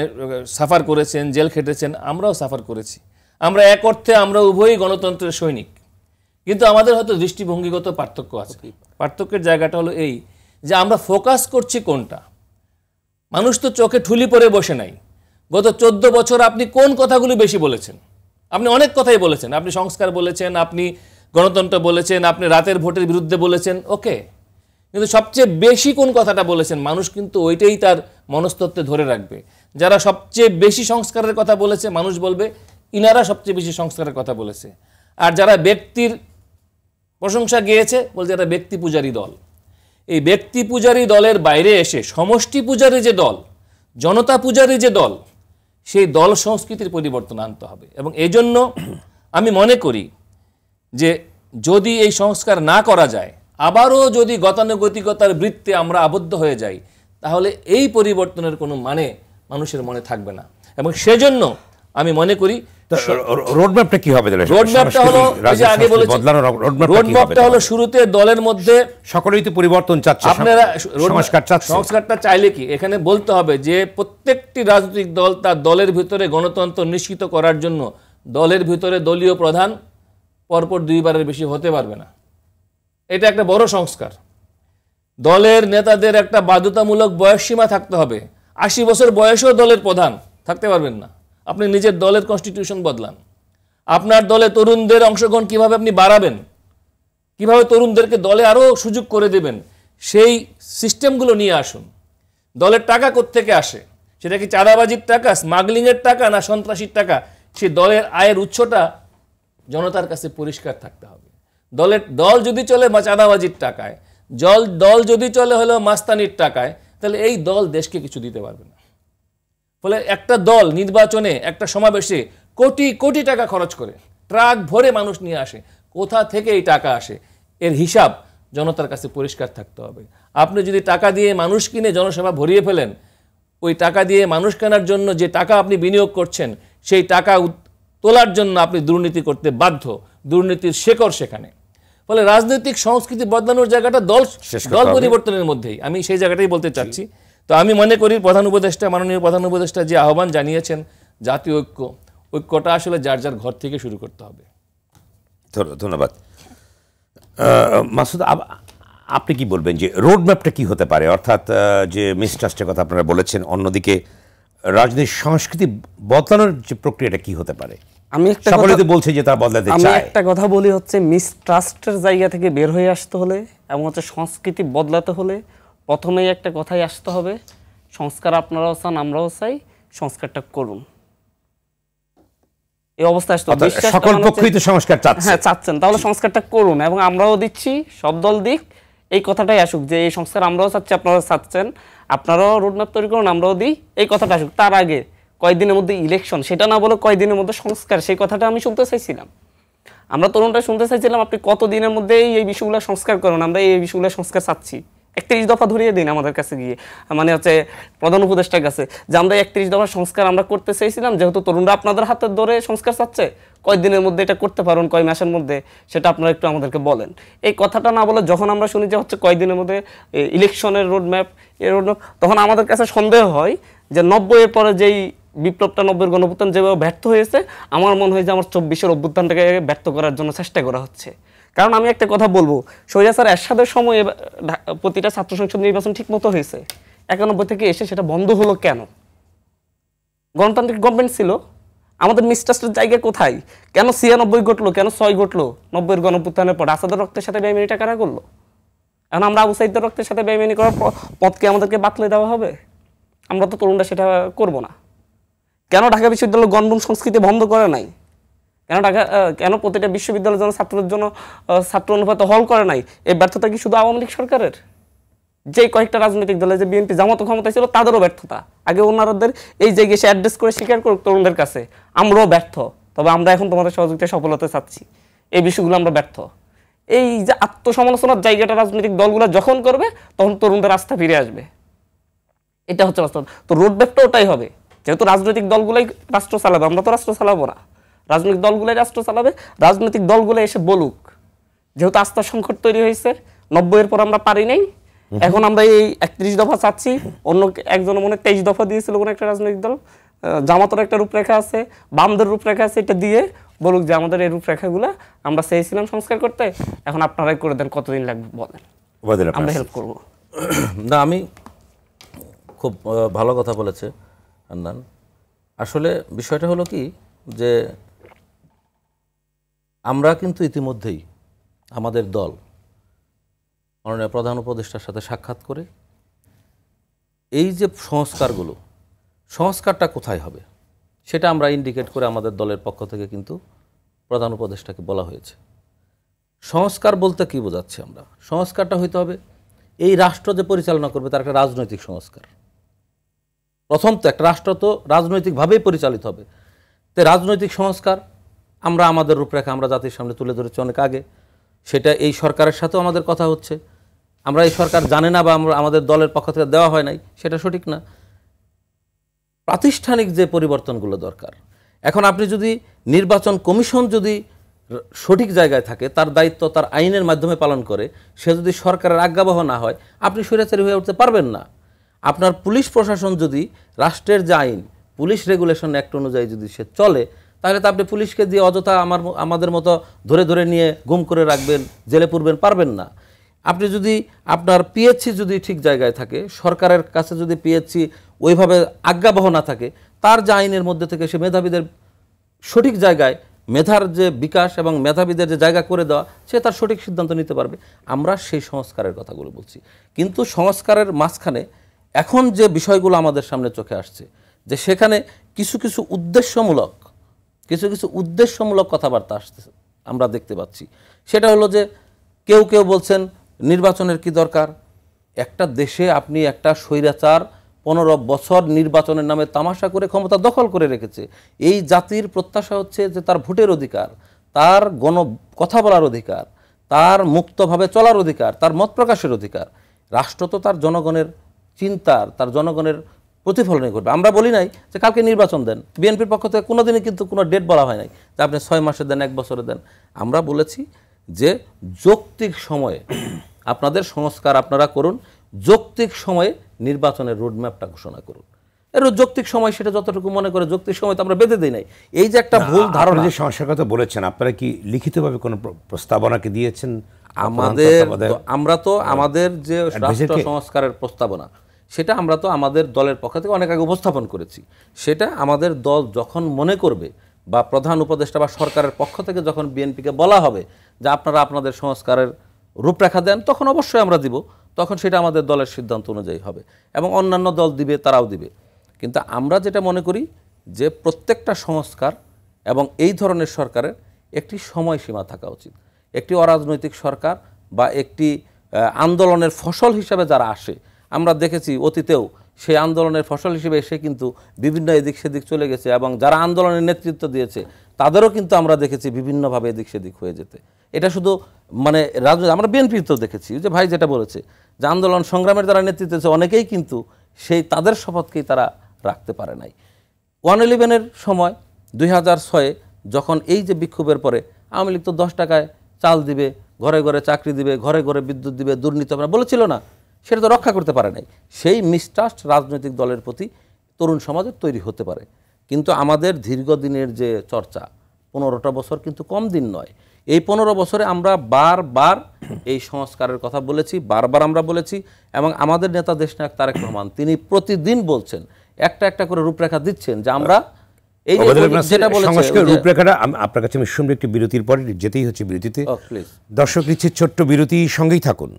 সাফার করেছেন জেল খেটেছেন আমরাও সাফার করেছি আমরা এক অর্থে আমরা উভয়ই গণতন্ত্রের সৈনিক কিন্তু আমাদের হয়তো দৃষ্টিভঙ্গিগত পার্থক্য আছে পার্থক্যের জায়গাটা হলো এই যে আমরা ফোকাস করছি কোনটা মানুষ তো চোখে ঠুলি পরে বসে নাই গত চোদ্দ বছর আপনি কোন কথাগুলি বেশি বলেছেন আপনি অনেক কথাই বলেছেন আপনি সংস্কার বলেছেন আপনি গণতন্ত্র বলেছেন আপনি রাতের ভোটের বিরুদ্ধে বলেছেন ওকে কিন্তু সবচেয়ে বেশি কোন কথাটা বলেছেন মানুষ কিন্তু ওইটাই তার মনস্তত্ত্বে ধরে রাখবে যারা সবচেয়ে বেশি সংস্কারের কথা বলেছে মানুষ বলবে ইনারা সবচেয়ে বেশি সংস্কারের কথা বলেছে আর যারা ব্যক্তির প্রশংসা গিয়েছে বলছে এটা ব্যক্তি পূজারী দল এই ব্যক্তি পূজারী দলের বাইরে এসে সমষ্টি পূজারী যে দল জনতা পূজারী যে দল সেই দল সংস্কৃতির পরিবর্তন আনতে হবে এবং এজন্য আমি মনে করি যে যদি এই সংস্কার না করা যায় আবারও যদি গতানুগতিকতার বৃত্তে আমরা আবদ্ধ হয়ে যাই তাহলে এই পরিবর্তনের কোনো মানে মানুষের মনে থাকবে না এবং সেজন্য আমি মনে করি রোডম্যাপটা কি হবে রোডম্যাপটা হলো আগে বলেছি রোডম্যাপটা হলো শুরুতে দলের মধ্যে সকলেই তো পরিবর্তন চাচ্ছে আপনারা সংস্কার চাচ্ছে সংস্কারটা চাইলে কি এখানে বলতে হবে যে প্রত্যেকটি রাজনৈতিক দল তার দলের ভিতরে গণতন্ত্র নিশ্চিত করার জন্য দলের ভিতরে দলীয় প্রধান পরপর দুইবারের বেশি হতে পারবে না এটা একটা বড় সংস্কার দলের নেতাদের একটা বাধ্যতামূলক বয়সসীমা থাকতে হবে আশি বছর বয়সেও দলের প্রধান থাকতে পারবেন না আপনি নিজের দলের কনস্টিটিউশন বদলান আপনার দলে তরুণদের অংশগ্রহণ কিভাবে আপনি বাড়াবেন কিভাবে তরুণদেরকে দলে আরও সুযোগ করে দেবেন সেই সিস্টেমগুলো নিয়ে আসুন দলের টাকা থেকে আসে সেটা কি চাঁদাবাজির টাকা স্মাগলিংয়ের টাকা না সন্ত্রাসীর টাকা সে দলের আয়ের উৎসটা জনতার কাছে পরিষ্কার থাকতে হবে দলের দল যদি চলে চাঁদাবাজির টাকায় জল দল যদি চলে হলো মাস্তানির টাকায় তাহলে এই দল দেশকে কিছু দিতে পারবে না ফলে একটা দল নির্বাচনে একটা সমাবেশে কোটি কোটি টাকা খরচ করে ট্রাক ভরে মানুষ নিয়ে আসে কোথা থেকে এই টাকা আসে এর হিসাব জনতার কাছে পরিষ্কার থাকতে হবে আপনি যদি টাকা দিয়ে মানুষ কিনে জনসেবা ভরিয়ে ফেলেন ওই টাকা দিয়ে মানুষ কেনার জন্য যে টাকা আপনি বিনিয়োগ করছেন সেই টাকা তোলার জন্য আপনি দুর্নীতি করতে বাধ্য দুর্নীতির শেকড় সেখানে ফলে রাজনৈতিক সংস্কৃতি বদলানোর জায়গাটা দল দল পরিবর্তনের মধ্যেই আমি সেই জায়গাটাই বলতে চাচ্ছি তো আমি মনে করি প্রধান উপদেষ্টা মাননীয় প্রধান উপদেষ্টা যে আহ্বান জানিয়েছেন জাতীয় ঐক্য ঐক্যটা আসলে যার যার ঘর থেকে শুরু করতে হবে ধন্যবাদ মাসুদ আপনি কি বলবেন যে রোডম্যাপটা কি হতে পারে অর্থাৎ যে মিস্ট্রাস্টের কথা আপনারা বলেছেন অন্যদিকে রাজনীতির সংস্কৃতি বদলানোর যে প্রক্রিয়াটা কি হতে পারে আমি একটা সকলে তো বলছে যে তারা বদলাতে চায় আমি একটা কথা বলি হচ্ছে মিসট্রাস্টের জায়গা থেকে বের হয়ে আসতে হলে এবং হচ্ছে সংস্কৃতি বদলাতে হলে প্রথমেই একটা কথাই আসতে হবে সংস্কার আপনারাও চান আমরাও চাই সংস্কারটা করুন এই অবস্থা আসতে সকল মানে পক্ষই তো সংস্কার চাচ্ছে হ্যাঁ চাচ্ছেন তাহলে সংস্কারটা করুন এবং আমরাও দিচ্ছি সব দল দিক এই কথাটাই আসুক যে এই সংস্থার আমরাও চাচ্ছি আপনারাও চাচ্ছেন আপনারাও রোডম্যাপ তৈরি করুন আমরাও দিই এই কথাটা আসুক তার আগে কয়েকদিনের মধ্যে ইলেকশন সেটা না বলে কয়েকদিনের মধ্যে সংস্কার সেই কথাটা আমি শুনতে চাইছিলাম আমরা তরুণটা শুনতে চাইছিলাম আপনি কতদিনের মধ্যে এই বিষয়গুলো সংস্কার করুন আমরা এই বিষয়গুলো সংস্কার চাচ্ছি একত্রিশ দফা ধরিয়ে দিন আমাদের কাছে গিয়ে মানে হচ্ছে প্রধান উপদেষ্টার কাছে যে আমরা একত্রিশ দফা সংস্কার আমরা করতে চেয়েছিলাম যেহেতু তরুণরা আপনাদের হাতে ধরে সংস্কার চাচ্ছে কয়েকদিনের মধ্যে এটা করতে পারুন কয় মাসের মধ্যে সেটা আপনারা একটু আমাদেরকে বলেন এই কথাটা না বলে যখন আমরা শুনি যে হচ্ছে কয়েকদিনের মধ্যে ইলেকশনের রোডম্যাপ এ রোডম্যাপ তখন আমাদের কাছে সন্দেহ হয় যে নব্বইয়ের পরে যেই বিপ্লবটা নব্বইয়ের গণপ্রত্যান যেভাবে ব্যর্থ হয়েছে আমার মনে হয় যে আমার চব্বিশের অভ্যুত্থানটাকে ব্যর্থ করার জন্য চেষ্টা করা হচ্ছে কারণ আমি একটা কথা বলবো সৈয়া স্যার এরশাদের সময় প্রতিটা ছাত্র সংসদ নির্বাচন ঠিক মতো হয়েছে একানব্বই থেকে এসে সেটা বন্ধ হলো কেন গণতান্ত্রিক গভর্নমেন্ট ছিল আমাদের মিস্টাস্টের জায়গা কোথায় কেন ছিয়ানব্বই ঘটলো কেন ছয় ঘটলো নব্বইয়ের গণপুত্থানের পর আসাদের রক্তের সাথে বেমেনিটা কারা করলো এখন আমরা আবু সাইদের রক্তের সাথে ব্যয়মিনি করার পথকে আমাদেরকে বাতলে দেওয়া হবে আমরা তো তরুণরা সেটা করব না কেন ঢাকা বিশ্ববিদ্যালয় গণরুম সংস্কৃতি বন্ধ করে নাই কেন ঢাকা কেন প্রতিটা বিশ্ববিদ্যালয়ের জন্য ছাত্রদের জন্য ছাত্র অনুপাত হল করে নাই এই ব্যর্থতা কি শুধু আওয়ামী লীগ সরকারের যে কয়েকটা রাজনৈতিক দলে যে বিএনপি জামাত ক্ষমতা ছিল তাদেরও ব্যর্থতা আগে ওনারাদের এই জায়গায় সে অ্যাড্রেস করে স্বীকার করুক তরুণদের কাছে আমরাও ব্যর্থ তবে আমরা এখন তোমাদের সহযোগিতায় সফলতা চাচ্ছি এই বিষয়গুলো আমরা ব্যর্থ এই যে আত্মসমালোচনার জায়গাটা রাজনৈতিক দলগুলো যখন করবে তখন তরুণদের আস্থা ফিরে আসবে এটা হচ্ছে বাস্তব তো রোড ব্যাপটা ওটাই হবে যেহেতু রাজনৈতিক দলগুলোই রাষ্ট্র চালাবে আমরা তো রাষ্ট্র চালাবো না রাজনৈতিক দলগুলো রাষ্ট্র চালাবে রাজনৈতিক দলগুলো এসে বলুক যেহেতু আস্থা সংকট তৈরি হয়েছে নব্বইয়ের পর আমরা পারি নাই এখন আমরা এই একত্রিশ দফা চাচ্ছি অন্য একজন মনে তেইশ দফা দিয়েছিল কোনো একটা রাজনৈতিক দল জামাতের একটা রূপরেখা আছে বামদের রূপরেখা আছে এটা দিয়ে বলুক যে আমাদের এই রূপরেখাগুলো আমরা চেয়েছিলাম সংস্কার করতে এখন আপনারাই করে দেন কতদিন লাগবে বলেন আমরা হেল্প করব না আমি খুব ভালো কথা বলেছে আন্নান আসলে বিষয়টা হলো কি যে আমরা কিন্তু ইতিমধ্যেই আমাদের দল মাননীয় প্রধান উপদেষ্টার সাথে সাক্ষাৎ করে এই যে সংস্কারগুলো সংস্কারটা কোথায় হবে সেটা আমরা ইন্ডিকেট করে আমাদের দলের পক্ষ থেকে কিন্তু প্রধান উপদেষ্টাকে বলা হয়েছে সংস্কার বলতে কি বোঝাচ্ছি আমরা সংস্কারটা হইতে হবে এই রাষ্ট্র যে পরিচালনা করবে তার একটা রাজনৈতিক সংস্কার প্রথম তো একটা রাষ্ট্র তো রাজনৈতিকভাবেই পরিচালিত হবে তাই রাজনৈতিক সংস্কার আমরা আমাদের রূপরেখা আমরা জাতির সামনে তুলে ধরেছি অনেক আগে সেটা এই সরকারের সাথেও আমাদের কথা হচ্ছে আমরা এই সরকার জানে না বা আমরা আমাদের দলের পক্ষ থেকে দেওয়া হয় নাই সেটা সঠিক না প্রাতিষ্ঠানিক যে পরিবর্তনগুলো দরকার এখন আপনি যদি নির্বাচন কমিশন যদি সঠিক জায়গায় থাকে তার দায়িত্ব তার আইনের মাধ্যমে পালন করে সে যদি সরকারের আজ্ঞাবহ না হয় আপনি স্বৈরাচারী হয়ে উঠতে পারবেন না আপনার পুলিশ প্রশাসন যদি রাষ্ট্রের যে আইন পুলিশ রেগুলেশন অ্যাক্ট অনুযায়ী যদি সে চলে তাহলে তো আপনি পুলিশকে দিয়ে অযথা আমার আমাদের মতো ধরে ধরে নিয়ে গুম করে রাখবেন জেলে পুরবেন পারবেন না আপনি যদি আপনার পিএইচসি যদি ঠিক জায়গায় থাকে সরকারের কাছে যদি পিএইচসি ওইভাবে আজ্ঞাবহ না থাকে তার যে আইনের মধ্যে থেকে সে মেধাবীদের সঠিক জায়গায় মেধার যে বিকাশ এবং মেধাবীদের যে জায়গা করে দেওয়া সে তার সঠিক সিদ্ধান্ত নিতে পারবে আমরা সেই সংস্কারের কথাগুলো বলছি কিন্তু সংস্কারের মাঝখানে এখন যে বিষয়গুলো আমাদের সামনে চোখে আসছে যে সেখানে কিছু কিছু উদ্দেশ্যমূলক কিছু কিছু উদ্দেশ্যমূলক কথাবার্তা আসতেছে আমরা দেখতে পাচ্ছি সেটা হলো যে কেউ কেউ বলছেন নির্বাচনের কি দরকার একটা দেশে আপনি একটা স্বৈরাচার পনেরো বছর নির্বাচনের নামে তামাশা করে ক্ষমতা দখল করে রেখেছে এই জাতির প্রত্যাশা হচ্ছে যে তার ভোটের অধিকার তার গণ কথা বলার অধিকার তার মুক্তভাবে চলার অধিকার তার মত প্রকাশের অধিকার রাষ্ট্র তো তার জনগণের চিন্তার তার জনগণের প্রতিফলনই ঘটবে আমরা বলি নাই যে কালকে নির্বাচন দেন বিএনপির পক্ষ থেকে কোনো দিনই কিন্তু কোনো ডেট বলা হয় নাই যে আপনি ছয় মাসে দেন এক বছরে দেন আমরা বলেছি যে যৌক্তিক সময়ে আপনাদের সংস্কার আপনারা করুন যৌক্তিক সময়ে নির্বাচনের রোডম্যাপটা ঘোষণা করুন এর যৌক্তিক সময় সেটা যতটুকু মনে করে যৌক্তিক সময় তো আমরা বেঁধে দিই নাই এই যে একটা ভুল ধারণা যে সমস্যার কথা বলেছেন আপনারা কি লিখিতভাবে কোনো প্রস্তাবনাকে দিয়েছেন আমাদের আমরা তো হ্যাঁ। আমাদের যে রাষ্ট্র সংস্কারের প্রস্তাবনা সেটা আমরা তো আমাদের দলের পক্ষ থেকে অনেক আগে উপস্থাপন করেছি সেটা আমাদের দল যখন মনে করবে বা প্রধান উপদেষ্টা বা সরকারের পক্ষ থেকে যখন বিএনপিকে বলা হবে যে আপনারা আপনাদের সংস্কারের রূপরেখা দেন তখন অবশ্যই আমরা দিব তখন সেটা আমাদের দলের সিদ্ধান্ত অনুযায়ী হবে এবং অন্যান্য দল দিবে তারাও দিবে কিন্তু আমরা যেটা মনে করি যে প্রত্যেকটা সংস্কার এবং এই ধরনের সরকারের একটি সময়সীমা থাকা উচিত একটি অরাজনৈতিক সরকার বা একটি আন্দোলনের ফসল হিসাবে যারা আসে আমরা দেখেছি অতীতেও সেই আন্দোলনের ফসল হিসেবে সে কিন্তু বিভিন্ন এদিক সেদিক চলে গেছে এবং যারা আন্দোলনের নেতৃত্ব দিয়েছে তাদেরও কিন্তু আমরা দেখেছি বিভিন্নভাবে এদিক সেদিক হয়ে যেতে এটা শুধু মানে রাজনীতি আমরা তো দেখেছি যে ভাই যেটা বলেছে যে আন্দোলন সংগ্রামের যারা নেতৃত্ব আছে অনেকেই কিন্তু সেই তাদের শপথকেই তারা রাখতে পারে নাই ওয়ান ইলেভেনের সময় দুই হাজার ছয়ে যখন এই যে বিক্ষোভের পরে আওয়ামী লীগ তো দশ টাকায় চাল দিবে ঘরে ঘরে চাকরি দিবে ঘরে ঘরে বিদ্যুৎ দিবে দুর্নীতি আমরা বলেছিল না সেটা তো রক্ষা করতে পারে নাই সেই মিসট্রাস্ট রাজনৈতিক দলের প্রতি তরুণ সমাজের তৈরি হতে পারে কিন্তু আমাদের দীর্ঘদিনের যে চর্চা পনেরোটা বছর কিন্তু কম দিন নয় এই পনেরো বছরে আমরা বারবার এই সংস্কারের কথা বলেছি বারবার আমরা বলেছি এবং আমাদের নেতা দেশ নায়ক তারেক রহমান তিনি প্রতিদিন বলছেন একটা একটা করে রূপরেখা দিচ্ছেন যে আমরা এই রূপরেখাটা আপনার কাছে আমি শুনবো একটি বিরতির পরে যেতেই হচ্ছে বিরতিতে oh, দর্শক নিচ্ছে ছোট্ট বিরতি সঙ্গেই থাকুন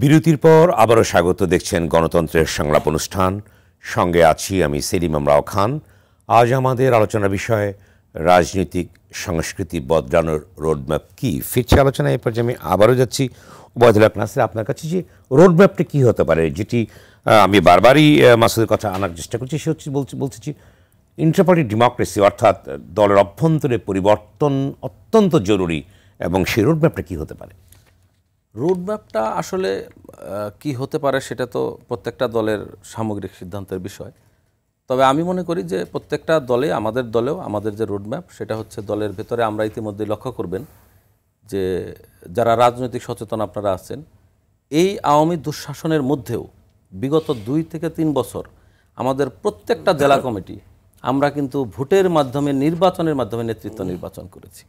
বিরতির পর আবারও স্বাগত দেখছেন গণতন্ত্রের সংলাপ অনুষ্ঠান সঙ্গে আছি আমি সেলিম আমরাও খান আজ আমাদের আলোচনা বিষয়ে রাজনৈতিক সংস্কৃতি বদলানোর রোডম্যাপ কী ফিরছে আলোচনায় এরপর যে আমি আবারও যাচ্ছি ওবায়দুল নাসির আপনার কাছে যে রোডম্যাপটা কী হতে পারে যেটি আমি বারবারই মাসুদের কথা আনার চেষ্টা করছি সে হচ্ছে বলছি বলছি ইন্টারপার্টি ডেমোক্রেসি অর্থাৎ দলের অভ্যন্তরে পরিবর্তন অত্যন্ত জরুরি এবং সেই রোডম্যাপটা কী হতে পারে রুটম্যাপটা আসলে কি হতে পারে সেটা তো প্রত্যেকটা দলের সামগ্রিক সিদ্ধান্তের বিষয় তবে আমি মনে করি যে প্রত্যেকটা দলে আমাদের দলেও আমাদের যে রোডম্যাপ সেটা হচ্ছে দলের ভেতরে আমরা ইতিমধ্যে লক্ষ্য করবেন যে যারা রাজনৈতিক সচেতন আপনারা আছেন এই আওয়ামী দুঃশাসনের মধ্যেও বিগত দুই থেকে তিন বছর আমাদের প্রত্যেকটা জেলা কমিটি আমরা কিন্তু ভোটের মাধ্যমে নির্বাচনের মাধ্যমে নেতৃত্ব নির্বাচন করেছি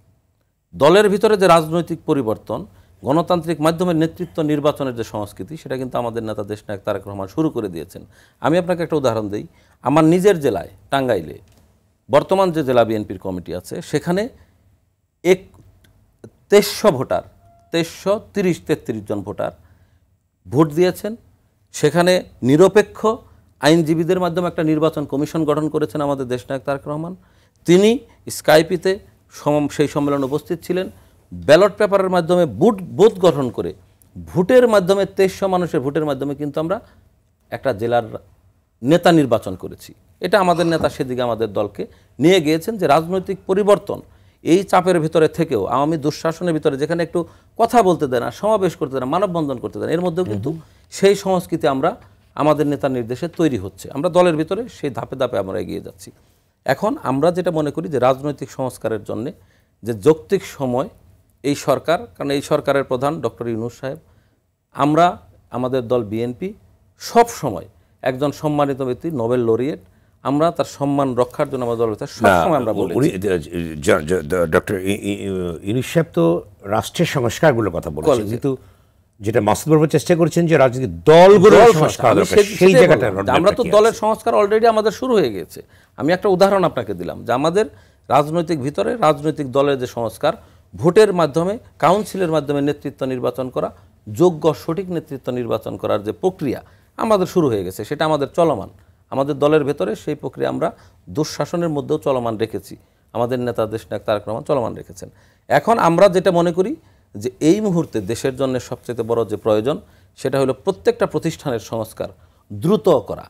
দলের ভিতরে যে রাজনৈতিক পরিবর্তন গণতান্ত্রিক মাধ্যমে নেতৃত্ব নির্বাচনের যে সংস্কৃতি সেটা কিন্তু আমাদের নেতা দেশ নায়ক তারেক রহমান শুরু করে দিয়েছেন আমি আপনাকে একটা উদাহরণ দিই আমার নিজের জেলায় টাঙ্গাইলে বর্তমান যে জেলা বিএনপির কমিটি আছে সেখানে এক তেইশশো ভোটার তেইশশো তিরিশ তেত্রিশ জন ভোটার ভোট দিয়েছেন সেখানে নিরপেক্ষ আইনজীবীদের মাধ্যমে একটা নির্বাচন কমিশন গঠন করেছেন আমাদের নায়ক তারেক রহমান তিনি স্কাইপিতে সেই সম্মেলনে উপস্থিত ছিলেন ব্যালট পেপারের মাধ্যমে বুট বুথ গঠন করে ভোটের মাধ্যমে তেইশশো মানুষের ভোটের মাধ্যমে কিন্তু আমরা একটা জেলার নেতা নির্বাচন করেছি এটা আমাদের নেতা সেদিকে আমাদের দলকে নিয়ে গিয়েছেন যে রাজনৈতিক পরিবর্তন এই চাপের ভিতরে থেকেও আওয়ামী দুঃশাসনের ভিতরে যেখানে একটু কথা বলতে দেয় না সমাবেশ করতে দেয় না মানববন্ধন করতে দেয় না এর মধ্যেও কিন্তু সেই সংস্কৃতি আমরা আমাদের নেতা নির্দেশে তৈরি হচ্ছে আমরা দলের ভিতরে সেই ধাপে ধাপে আমরা এগিয়ে যাচ্ছি এখন আমরা যেটা মনে করি যে রাজনৈতিক সংস্কারের জন্যে যে যৌক্তিক সময় এই সরকার কারণ এই সরকারের প্রধান ডক্টর ইউনুস সাহেব আমরা আমাদের দল বিএনপি সব সময় একজন সম্মানিত ব্যক্তি নোবেল লরিয়েট আমরা তার সম্মান রক্ষার জন্য আমাদের দল সবসময় আমরা বলি ডক্টর ইউনুস সাহেব তো রাষ্ট্রের সংস্কারগুলোর কথা বলেছেন কিন্তু যেটা মাসুদ বাবু চেষ্টা করছেন যে রাজনীতি দলগুলো সংস্কার সেই জায়গাটা আমরা তো দলের সংস্কার অলরেডি আমাদের শুরু হয়ে গেছে আমি একটা উদাহরণ আপনাকে দিলাম যে আমাদের রাজনৈতিক ভিতরে রাজনৈতিক দলের যে সংস্কার ভোটের মাধ্যমে কাউন্সিলের মাধ্যমে নেতৃত্ব নির্বাচন করা যোগ্য সঠিক নেতৃত্ব নির্বাচন করার যে প্রক্রিয়া আমাদের শুরু হয়ে গেছে সেটা আমাদের চলমান আমাদের দলের ভেতরে সেই প্রক্রিয়া আমরা দুঃশাসনের মধ্যেও চলমান রেখেছি আমাদের নেতা দেশ নায়ক তারক রহমান চলমান রেখেছেন এখন আমরা যেটা মনে করি যে এই মুহূর্তে দেশের জন্য সবচেয়ে বড় যে প্রয়োজন সেটা হলো প্রত্যেকটা প্রতিষ্ঠানের সংস্কার দ্রুত করা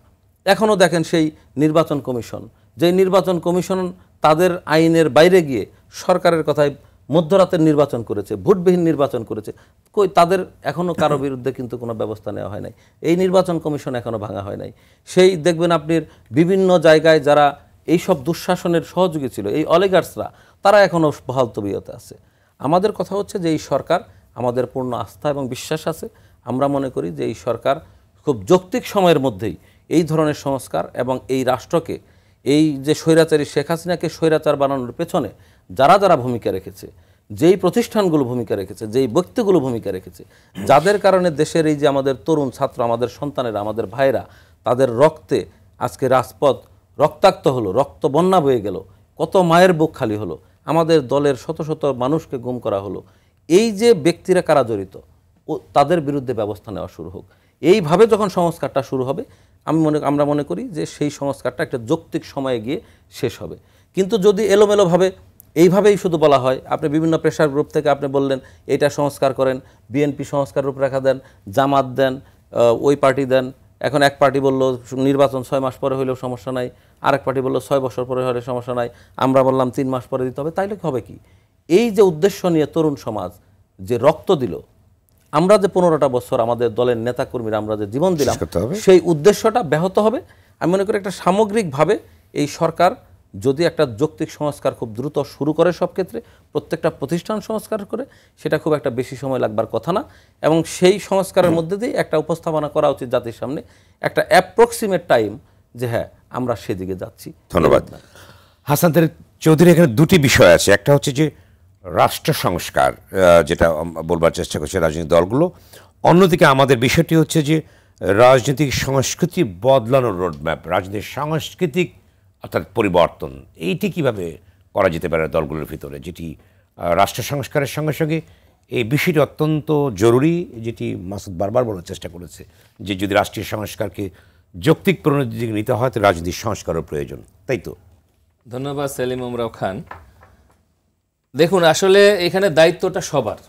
এখনও দেখেন সেই নির্বাচন কমিশন যে নির্বাচন কমিশন তাদের আইনের বাইরে গিয়ে সরকারের কথায় মধ্যরাতের নির্বাচন করেছে ভোটবিহীন নির্বাচন করেছে কই তাদের এখনও কারো বিরুদ্ধে কিন্তু কোনো ব্যবস্থা নেওয়া হয় নাই এই নির্বাচন কমিশন এখনও ভাঙা হয় নাই সেই দেখবেন আপনি বিভিন্ন জায়গায় যারা এই সব দুঃশাসনের সহযোগী ছিল এই অলিগার্সরা তারা এখনও বহাল তবিয়তে আছে আমাদের কথা হচ্ছে যে এই সরকার আমাদের পূর্ণ আস্থা এবং বিশ্বাস আছে আমরা মনে করি যে এই সরকার খুব যৌক্তিক সময়ের মধ্যেই এই ধরনের সংস্কার এবং এই রাষ্ট্রকে এই যে স্বৈরাচারী শেখ হাসিনাকে স্বৈরাচার বানানোর পেছনে যারা যারা ভূমিকা রেখেছে যেই প্রতিষ্ঠানগুলো ভূমিকা রেখেছে যেই ব্যক্তিগুলো ভূমিকা রেখেছে যাদের কারণে দেশের এই যে আমাদের তরুণ ছাত্র আমাদের সন্তানেরা আমাদের ভাইরা তাদের রক্তে আজকে রাজপথ রক্তাক্ত হলো রক্ত বন্যা বয়ে গেল কত মায়ের বুক খালি হলো আমাদের দলের শত শত মানুষকে গুম করা হলো এই যে ব্যক্তিরা কারা জড়িত ও তাদের বিরুদ্ধে ব্যবস্থা নেওয়া শুরু হোক এইভাবে যখন সংস্কারটা শুরু হবে আমি মনে আমরা মনে করি যে সেই সংস্কারটা একটা যৌক্তিক সময়ে গিয়ে শেষ হবে কিন্তু যদি এলোমেলোভাবে এইভাবেই শুধু বলা হয় আপনি বিভিন্ন প্রেশার গ্রুপ থেকে আপনি বললেন এটা সংস্কার করেন বিএনপি সংস্কার রূপরেখা দেন জামাত দেন ওই পার্টি দেন এখন এক পার্টি বলল নির্বাচন ছয় মাস পরে হইলেও সমস্যা নাই আরেক পার্টি বললো ছয় বছর পরে হলে সমস্যা নাই আমরা বললাম তিন মাস পরে দিতে হবে তাইলে হবে কি এই যে উদ্দেশ্য নিয়ে তরুণ সমাজ যে রক্ত দিল আমরা যে পনেরোটা বছর আমাদের দলের নেতাকর্মীরা আমরা যে জীবন দিলাম সেই উদ্দেশ্যটা ব্যাহত হবে আমি মনে করি একটা সামগ্রিকভাবে এই সরকার যদি একটা যৌক্তিক সংস্কার খুব দ্রুত শুরু করে সব ক্ষেত্রে প্রত্যেকটা প্রতিষ্ঠান সংস্কার করে সেটা খুব একটা বেশি সময় লাগবার কথা না এবং সেই সংস্কারের মধ্যে দিয়ে একটা উপস্থাপনা করা উচিত জাতির সামনে একটা অ্যাপ্রক্সিমেট টাইম যে হ্যাঁ আমরা সেদিকে যাচ্ছি ধন্যবাদ হাসান চৌধুরী এখানে দুটি বিষয় আছে একটা হচ্ছে যে রাষ্ট্র সংস্কার যেটা বলবার চেষ্টা করছে রাজনৈতিক দলগুলো অন্যদিকে আমাদের বিষয়টি হচ্ছে যে রাজনৈতিক সংস্কৃতি বদলানোর রোডম্যাপ রাজনৈতিক সাংস্কৃতিক অর্থাৎ পরিবর্তন এইটি কিভাবে করা যেতে পারে দলগুলোর ভিতরে যেটি রাষ্ট্র সংস্কারের সঙ্গে সঙ্গে এই বিষয়টি অত্যন্ত জরুরি যেটি মাসুদ বারবার বলার চেষ্টা করেছে যে যদি রাষ্ট্রীয় সংস্কারকে যৌক্তিক প্রণতি দিকে নিতে হয় তো রাজনীতির সংস্কারও প্রয়োজন তাই তো ধন্যবাদ সেলিম উমরাও খান দেখুন আসলে এখানে দায়িত্বটা সবার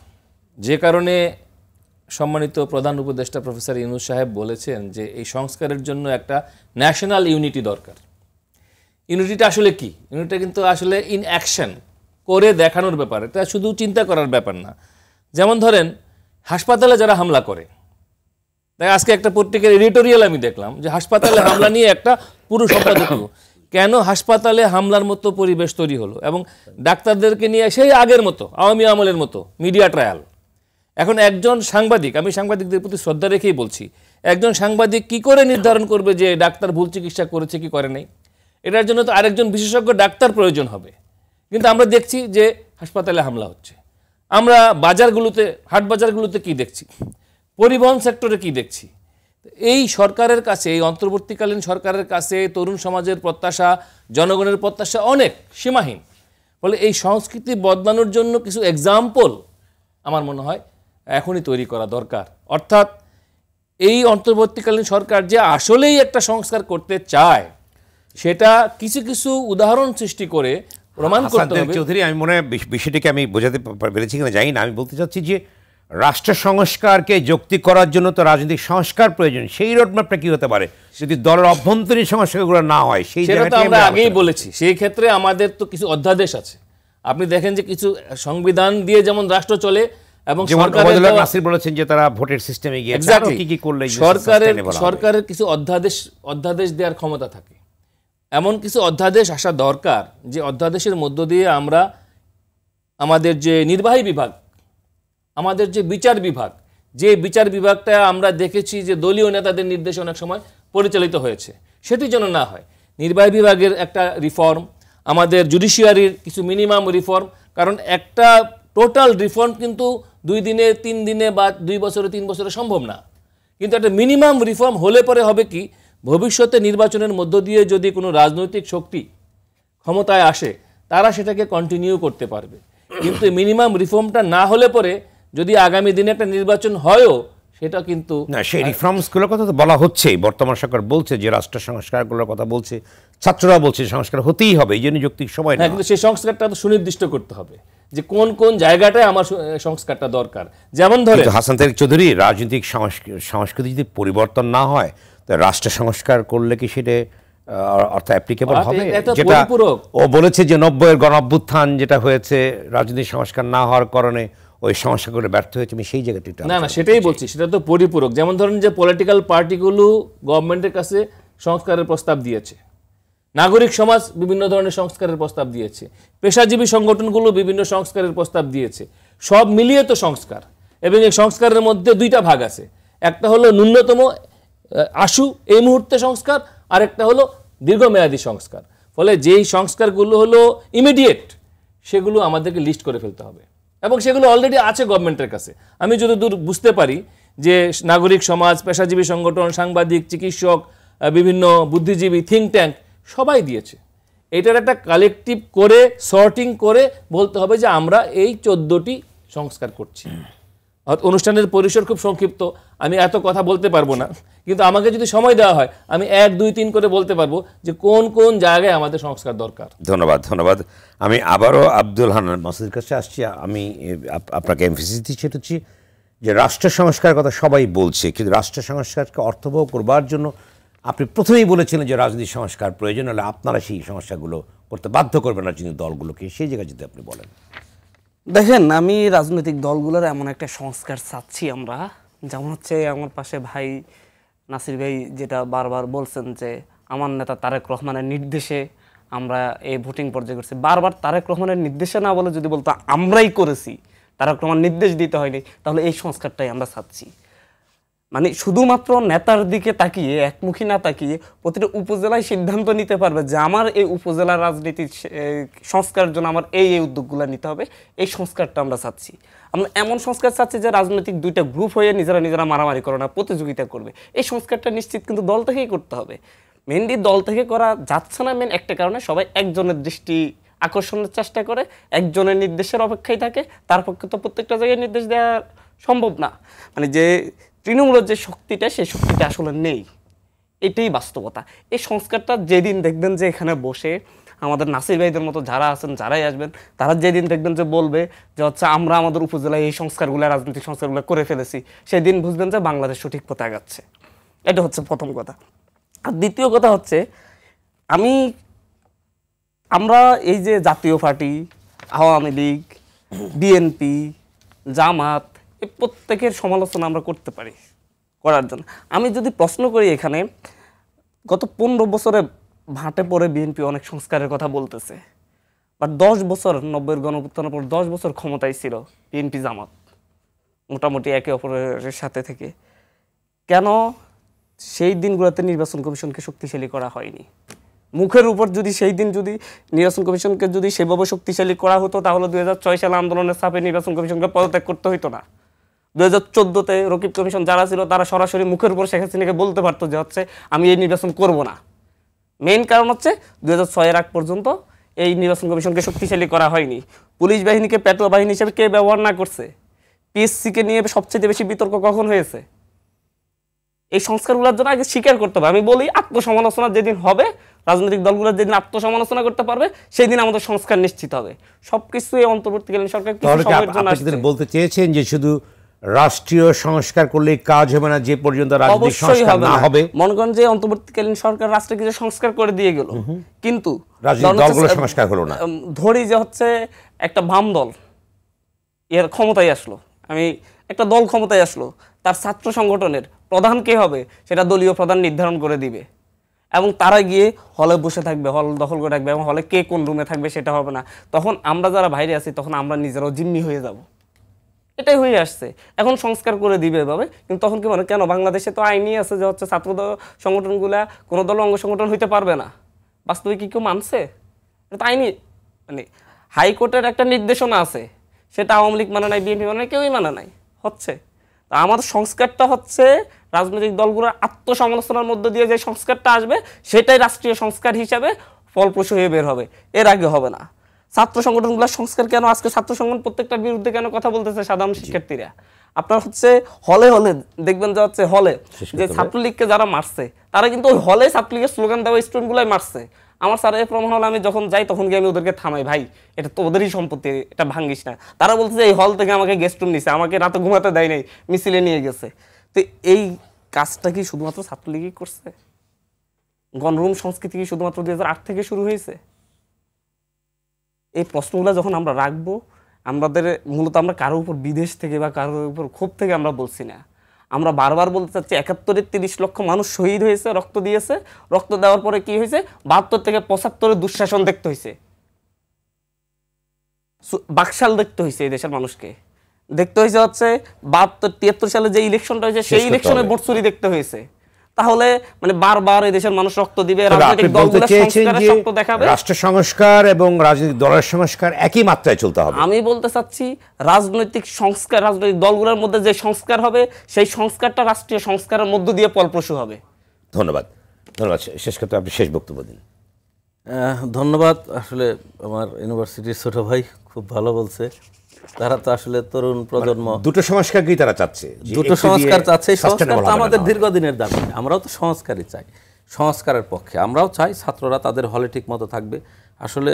যে কারণে সম্মানিত প্রধান উপদেষ্টা প্রফেসর ইনুজ সাহেব বলেছেন যে এই সংস্কারের জন্য একটা ন্যাশনাল ইউনিটি দরকার ইউনিটিটা আসলে কি ইউনিটিটা কিন্তু আসলে ইন অ্যাকশন করে দেখানোর ব্যাপার এটা শুধু চিন্তা করার ব্যাপার না যেমন ধরেন হাসপাতালে যারা হামলা করে তাই আজকে একটা পত্রিকার এডিটোরিয়াল আমি দেখলাম যে হাসপাতালে হামলা নিয়ে একটা পুরো সম্পাদক কেন হাসপাতালে হামলার মতো পরিবেশ তৈরি হলো এবং ডাক্তারদেরকে নিয়ে সেই আগের মতো আওয়ামী আমলের মতো মিডিয়া ট্রায়াল এখন একজন সাংবাদিক আমি সাংবাদিকদের প্রতি শ্রদ্ধা রেখেই বলছি একজন সাংবাদিক কি করে নির্ধারণ করবে যে ডাক্তার ভুল চিকিৎসা করেছে কি করে নেই এটার জন্য তো আরেকজন বিশেষজ্ঞ ডাক্তার প্রয়োজন হবে কিন্তু আমরা দেখছি যে হাসপাতালে হামলা হচ্ছে আমরা বাজারগুলোতে হাট বাজারগুলোতে কি দেখছি পরিবহন সেক্টরে কি দেখছি এই সরকারের কাছে এই অন্তর্বর্তীকালীন সরকারের কাছে তরুণ সমাজের প্রত্যাশা জনগণের প্রত্যাশা অনেক সীমাহীন ফলে এই সংস্কৃতি বদলানোর জন্য কিছু এক্সাম্পল আমার মনে হয় এখনই তৈরি করা দরকার অর্থাৎ এই অন্তর্বর্তীকালীন সরকার যে আসলেই একটা সংস্কার করতে চায় সেটা কিছু কিছু উদাহরণ সৃষ্টি করে প্রমাণ করতে হবে চৌধুরী আমি মনে হয় বিষয়টিকে আমি বোঝাতে পেরেছি কিনা যাই না আমি বলতে চাচ্ছি যে রাষ্ট্র সংস্কারকে যুক্তি করার জন্য তো রাজনৈতিক সংস্কার প্রয়োজন সেই রোডম্যাপটা কি হতে পারে যদি দলের অভ্যন্তরীণ সংস্কারগুলো না হয় সেই তো আমরা আগেই বলেছি সেই ক্ষেত্রে আমাদের তো কিছু অধ্যাদেশ আছে আপনি দেখেন যে কিছু সংবিধান দিয়ে যেমন রাষ্ট্র চলে এবং নাসির বলেছেন যে তারা ভোটের সিস্টেমে গিয়ে কি কি করলে সরকারের সরকারের কিছু অধ্যাদেশ অধ্যাদেশ দেওয়ার ক্ষমতা থাকে এমন কিছু অধ্যাদেশ আসা দরকার যে অধ্যাদেশের মধ্য দিয়ে আমরা আমাদের যে নির্বাহী বিভাগ আমাদের যে বিচার বিভাগ যে বিচার বিভাগটা আমরা দেখেছি যে দলীয় নেতাদের নির্দেশে অনেক সময় পরিচালিত হয়েছে সেটি যেন না হয় নির্বাহী বিভাগের একটা রিফর্ম আমাদের জুডিশিয়ারির কিছু মিনিমাম রিফর্ম কারণ একটা টোটাল রিফর্ম কিন্তু দুই দিনে তিন দিনে বা দুই বছরে তিন বছরে সম্ভব না কিন্তু একটা মিনিমাম রিফর্ম হলে পরে হবে কি ভবিষ্যতে নির্বাচনের মধ্য দিয়ে যদি কোনো রাজনৈতিক শক্তি ক্ষমতায় আসে তারা সেটাকে কন্টিনিউ করতে পারবে কিন্তু মিনিমাম রিফর্মটা না হলে পরে যদি আগামী দিনে একটা নির্বাচন হয়ও সেটা কিন্তু না সেই রিফর্মসগুলোর কথা তো বলা হচ্ছেই বর্তমান সরকার বলছে যে রাষ্ট্র সংস্কারগুলোর কথা বলছে ছাত্ররা বলছে সংস্কার হতেই হবে এই জন্য যৌক্তিক সময় না কিন্তু সেই সংস্কারটা তো সুনির্দিষ্ট করতে হবে যে কোন কোন জায়গাটায় আমার সংস্কারটা দরকার যেমন ধরে হাসান তারিক চৌধুরী রাজনৈতিক সংস্কৃতি যদি পরিবর্তন না হয় রাষ্ট্র সংস্কার করলে কি সেটা অ্যাপ্লিকেবল হবে যেটা ও বলেছে যে নব্বইয়ের যেটা হয়েছে রাজনৈতিক সংস্কার না হওয়ার কারণে ওই ব্যর্থ হয়েছে আমি সেই জায়গাটি না না সেটাই বলছি সেটা তো পরিপূরক যেমন ধরেন যে পলিটিক্যাল পার্টিগুলো গভর্নমেন্টের কাছে সংস্কারের প্রস্তাব দিয়েছে নাগরিক সমাজ বিভিন্ন ধরনের সংস্কারের প্রস্তাব দিয়েছে পেশাজীবী সংগঠনগুলো বিভিন্ন সংস্কারের প্রস্তাব দিয়েছে সব মিলিয়ে তো সংস্কার এবং এই সংস্কারের মধ্যে দুইটা ভাগ আছে একটা হলো ন্যূনতম আশু এই মুহূর্তে সংস্কার আরেকটা হলো দীর্ঘমেয়াদী সংস্কার ফলে যেই সংস্কারগুলো হলো ইমিডিয়েট সেগুলো আমাদেরকে লিস্ট করে ফেলতে হবে এবং সেগুলো অলরেডি আছে গভর্নমেন্টের কাছে আমি যতদূর বুঝতে পারি যে নাগরিক সমাজ পেশাজীবী সংগঠন সাংবাদিক চিকিৎসক বিভিন্ন বুদ্ধিজীবী থিঙ্ক ট্যাঙ্ক সবাই দিয়েছে এটার একটা কালেকটিভ করে সর্টিং করে বলতে হবে যে আমরা এই চোদ্দোটি সংস্কার করছি অনুষ্ঠানের পরিসর খুব সংক্ষিপ্ত আমি এত কথা বলতে পারবো না কিন্তু আমাকে যদি সময় দেওয়া হয় আমি এক দুই তিন করে বলতে পারবো যে কোন কোন জায়গায় আমাদের সংস্কার দরকার ধন্যবাদ ধন্যবাদ আমি আবারও আব্দুল হানান মাসুদের কাছে আসছি আমি আপনাকে এমফিসিস দিচ্ছি হচ্ছে যে রাষ্ট্র সংস্কারের কথা সবাই বলছে কিন্তু রাষ্ট্র সংস্কারকে অর্থবহ করবার জন্য আপনি প্রথমেই বলেছিলেন যে রাজনীতি সংস্কার প্রয়োজন হলে আপনারা সেই সমস্যাগুলো করতে বাধ্য করবেন রাজনীতি দলগুলোকে সেই জায়গায় যদি আপনি বলেন দেখেন আমি রাজনৈতিক দলগুলোর এমন একটা সংস্কার চাচ্ছি আমরা যেমন হচ্ছে আমার পাশে ভাই নাসির ভাই যেটা বারবার বলছেন যে আমার নেতা তারেক রহমানের নির্দেশে আমরা এই ভোটিং পর্যায়ে করছি বারবার তারেক রহমানের নির্দেশে না বলে যদি বলতো আমরাই করেছি তারেক রহমান নির্দেশ দিতে হয়নি তাহলে এই সংস্কারটাই আমরা চাচ্ছি মানে শুধুমাত্র নেতার দিকে তাকিয়ে একমুখী না তাকিয়ে প্রতিটা উপজেলায় সিদ্ধান্ত নিতে পারবে যে আমার এই উপজেলা রাজনীতির সংস্কার জন্য আমার এই এই উদ্যোগগুলো নিতে হবে এই সংস্কারটা আমরা চাচ্ছি আমরা এমন সংস্কার চাচ্ছি যে রাজনৈতিক দুইটা গ্রুপ হয়ে নিজেরা নিজেরা মারামারি করে না প্রতিযোগিতা করবে এই সংস্কারটা নিশ্চিত কিন্তু দল থেকেই করতে হবে মেনলি দল থেকে করা যাচ্ছে না মেন একটা কারণে সবাই একজনের দৃষ্টি আকর্ষণের চেষ্টা করে একজনের নির্দেশের অপেক্ষায় থাকে তার পক্ষে তো প্রত্যেকটা জায়গায় নির্দেশ দেওয়া সম্ভব না মানে যে তৃণমূলের যে শক্তিটা সেই শক্তিটা আসলে নেই এটাই বাস্তবতা এই সংস্কারটা যেদিন দেখবেন যে এখানে বসে আমাদের নাসির ভাইদের মতো যারা আছেন যারাই আসবেন তারা যেদিন দেখবেন যে বলবে যে হচ্ছে আমরা আমাদের উপজেলায় এই সংস্কারগুলো রাজনৈতিক সংস্কারগুলো করে ফেলেছি সেদিন বুঝবেন যে বাংলাদেশ সঠিক পথে আগাচ্ছে এটা হচ্ছে প্রথম কথা আর দ্বিতীয় কথা হচ্ছে আমি আমরা এই যে জাতীয় পার্টি আওয়ামী লীগ বিএনপি জামাত এই প্রত্যেকের সমালোচনা আমরা করতে পারি করার জন্য আমি যদি প্রশ্ন করি এখানে গত পনেরো বছরে ভাটে পরে বিএনপি অনেক সংস্কারের কথা বলতেছে বাট দশ বছর নব্বইয়ের গণপ্রত্যানের পর দশ বছর ক্ষমতায় ছিল বিএনপি জামাত মোটামুটি একে অপরের সাথে থেকে কেন সেই দিনগুলোতে নির্বাচন কমিশনকে শক্তিশালী করা হয়নি মুখের উপর যদি সেই দিন যদি নির্বাচন কমিশনকে যদি সেভাবে শক্তিশালী করা হতো তাহলে দুই সালে আন্দোলনের চাপে নির্বাচন কমিশনকে পদত্যাগ করতে হইতো না দুই হাজার চোদ্দোতে রকিব কমিশন যারা ছিল তারা সরাসরি মুখের উপর শেখ হাসিনাকে বলতে পারতো যে হচ্ছে আমি এই নির্বাচন করব না মেইন কারণ হচ্ছে দুই হাজার ছয়ের আগ পর্যন্ত এই নির্বাচন কমিশনকে শক্তিশালী করা হয়নি পুলিশ বাহিনীকে পেট্রোল বাহিনী হিসেবে কে ব্যবহার না করছে পিএসসিকে নিয়ে সবচেয়ে বেশি বিতর্ক কখন হয়েছে এই সংস্কারগুলোর জন্য আগে স্বীকার করতে হবে আমি বলি আত্মসমালোচনা যেদিন হবে রাজনৈতিক দলগুলো যেদিন আত্মসমালোচনা করতে পারবে সেই দিন আমাদের সংস্কার নিশ্চিত হবে সবকিছু এই অন্তর্বর্তীকালীন সরকার বলতে চেয়েছেন যে শুধু রাষ্ট্রীয় সংস্কার করলে কাজ হবে না যে পর্যন্ত রাজনৈতিক সংস্কার না হবে মনে যে অন্তর্বর্তীকালীন সরকার রাষ্ট্রে কিছু সংস্কার করে দিয়ে গেল কিন্তু দলগুলো সংস্কার হলো না ধরি যে হচ্ছে একটা বাম দল এর ক্ষমতায় আসলো আমি একটা দল ক্ষমতায় আসলো তার ছাত্র সংগঠনের প্রধান কে হবে সেটা দলীয় প্রধান নির্ধারণ করে দিবে এবং তারা গিয়ে হলে বসে থাকবে হল দখল করে রাখবে এবং হলে কে কোন রুমে থাকবে সেটা হবে না তখন আমরা যারা বাইরে আছি তখন আমরা নিজেরাও জিম্মি হয়ে যাবো এটাই হয়ে আসছে এখন সংস্কার করে দিবে এভাবে কিন্তু তখন কি মানে কেন বাংলাদেশে তো আইনই আছে যে হচ্ছে ছাত্র সংগঠনগুলো কোনো দল অঙ্গ সংগঠন হইতে পারবে না বাস্তবে কি কেউ মানছে এটা তো আইনি মানে হাইকোর্টের একটা নির্দেশনা আছে সেটা আওয়ামী লীগ মানে নাই বিএনপি মানে কেউই মানে নাই হচ্ছে তা আমাদের সংস্কারটা হচ্ছে রাজনৈতিক দলগুলোর আত্মসমালোচনার মধ্য দিয়ে যে সংস্কারটা আসবে সেটাই রাষ্ট্রীয় সংস্কার হিসাবে ফলপ্রসূ হয়ে বের হবে এর আগে হবে না ছাত্র সংগঠনগুলোর সংস্কার কেন আজকে ছাত্র সংগঠন প্রত্যেকটার বিরুদ্ধে কেন কথা বলতেছে সাধারণ শিক্ষার্থীরা আপনার হচ্ছে হলে হলে দেখবেন যে হচ্ছে হলে যে ছাত্রলীগকে যারা মারছে তারা কিন্তু ওই হলে ছাত্রলীগের স্লোগান দেওয়া স্টুডেন্টগুলোই মারছে আমার স্যার এ প্রমাণ হল আমি যখন যাই তখন গিয়ে আমি ওদেরকে থামাই ভাই এটা তো ওদেরই সম্পত্তি এটা ভাঙ্গিস না তারা বলছে যে এই হল থেকে আমাকে গেস্ট রুম নিছে আমাকে রাতে ঘুমাতে দেয় নাই মিছিলে নিয়ে গেছে তো এই কাজটা কি শুধুমাত্র ছাত্রলীগই করছে গণরুম সংস্কৃতি কি শুধুমাত্র দুই থেকে শুরু হয়েছে এই প্রশ্নগুলো যখন আমরা রাখবো আমাদের মূলত আমরা কারোর উপর বিদেশ থেকে বা কারোর উপর ক্ষোভ থেকে আমরা বলছি না আমরা বারবার বলতে চাচ্ছি একাত্তরের তিরিশ লক্ষ মানুষ শহীদ হয়েছে রক্ত দিয়েছে রক্ত দেওয়ার পরে কি হয়েছে বাহাত্তর থেকে পঁচাত্তরের দুঃশাসন দেখতে হয়েছে বাকশাল দেখতে হয়েছে এই দেশের মানুষকে দেখতে হয়েছে হচ্ছে বাহাত্তর তিয়াত্তর সালে যে ইলেকশনটা হয়েছে সেই ইলেকশনের ভোট চুরি দেখতে হয়েছে তাহলে মানে বারবার এই দেশের মানুষ রক্ত দিবে রাজনৈতিক দলগুলো সংস্কারের রক্ত দেখাবে রাষ্ট্র সংস্কার এবং রাজনৈতিক দলের সংস্কার একই মাত্রায় চলতে হবে আমি বলতে চাচ্ছি রাজনৈতিক সংস্কার রাজনৈতিক দলগুলোর মধ্যে যে সংস্কার হবে সেই সংস্কারটা রাষ্ট্রীয় সংস্কারের মধ্য দিয়ে ফলপ্রসূ হবে ধন্যবাদ ধন্যবাদ শেষ করতে আপনি শেষ বক্তব্য দিন ধন্যবাদ আসলে আমার ইউনিভার্সিটির ছোট ভাই খুব ভালো বলছে তারা তো আসলে তরুণ মানে প্রজন্ম দুটো সংস্কারকেই তারা চাচ্ছে দুটো সংস্কার চাচ্ছে সংস্কার আমাদের দীর্ঘদিনের দাবি আমরাও তো সংস্কারই চাই সংস্কারের পক্ষে আমরাও চাই ছাত্ররা তাদের হলে ঠিক মতো থাকবে আসলে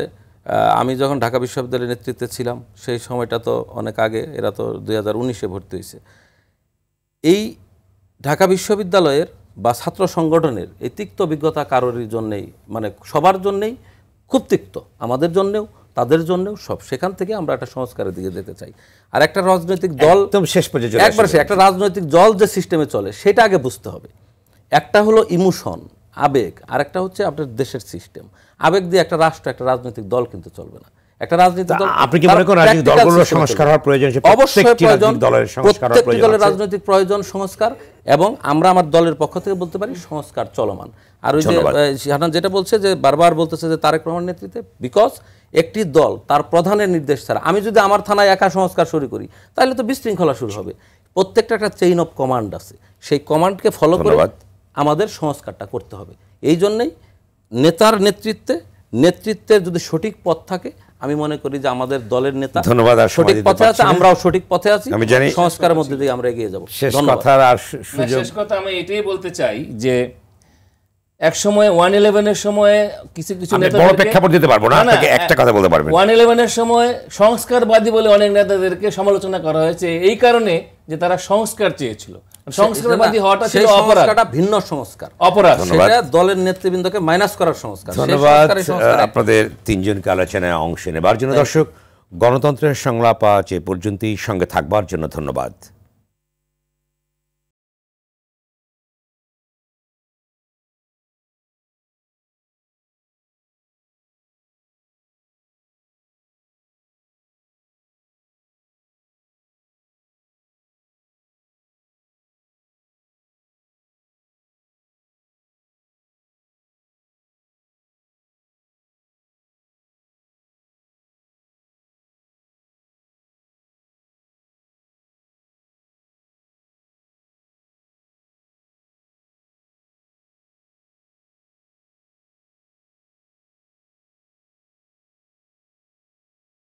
আমি যখন ঢাকা বিশ্ববিদ্যালয়ের নেতৃত্বে ছিলাম সেই সময়টা তো অনেক আগে এরা তো দুই হাজার উনিশে ভর্তি হয়েছে এই ঢাকা বিশ্ববিদ্যালয়ের বা ছাত্র সংগঠনের এই তিক্ত অভিজ্ঞতা কারোরই জন্যেই মানে সবার জন্যেই খুব তিক্ত আমাদের জন্যেও তাদের জন্যও সব সেখান থেকে আমরা একটা সংস্কারের দিকে যেতে চাই আর একটা রাজনৈতিক দল একদম শেষ পর্যন্ত একবার একটা রাজনৈতিক দল যে সিস্টেমে চলে সেটা আগে বুঝতে হবে একটা হলো ইমোশন আবেগ আর একটা হচ্ছে আপনার দেশের সিস্টেম আবেগ দিয়ে একটা রাষ্ট্র একটা রাজনৈতিক দল কিন্তু চলবে না একটা রাজনৈতিক দল আপনি কি মনে করেন রাজনৈতিক দলগুলোর সংস্কার হওয়ার প্রয়োজন অবশ্যই প্রয়োজন দলের সংস্কার প্রত্যেকটি দলের রাজনৈতিক প্রয়োজন সংস্কার এবং আমরা আমার দলের পক্ষ থেকে বলতে পারি সংস্কার চলমান আর ওই যে হানান যেটা বলছে যে বারবার বলতেছে যে তারেক রহমান নেতৃত্বে বিকজ একটি দল তার প্রধানের নির্দেশ ছাড়া আমি যদি আমার থানায় একা সংস্কার শুরু করি তাহলে তো বিশৃঙ্খলা শুরু হবে প্রত্যেকটা একটা চেইন অফ কমান্ড আছে সেই কমান্ডকে ফলো করে আমাদের সংস্কারটা করতে হবে এই জন্যই নেতার নেতৃত্বে নেতৃত্বের যদি সঠিক পথ থাকে আমি মনে করি যে আমাদের দলের নেতা ধন্যবাদ সঠিক পথে আছে আমরাও সঠিক পথে আছি আমি জানি সংস্কারের মধ্যে দিয়ে আমরা এগিয়ে যাব শেষ কথা আর শেষ কথা আমি এটাই বলতে চাই যে এক সময় ওয়ান ইলেভেনের সময়ে কিছু কিছু নেতা বড় প্রেক্ষাপট দিতে পারবো না আপনাকে একটা হ্যাঁ। কথা বলতে পারবেন ওয়ান ইলেভেনের সময় সংস্কারবাদী বলে অনেক নেতাদেরকে সমালোচনা করা হয়েছে এই কারণে যে তারা সংস্কার চেয়েছিল সংস্কারবাদী হওয়াটা ছিল ভিন্ন সংস্কার অপরাধ দলের নেতৃবৃন্দকে মাইনাস করার সংস্কার ধন্যবাদ আপনাদের তিনজনকে আলোচনায় অংশ নেবার জন্য দর্শক গণতন্ত্রের সংলাপ আজ এ পর্যন্তই সঙ্গে থাকবার জন্য ধন্যবাদ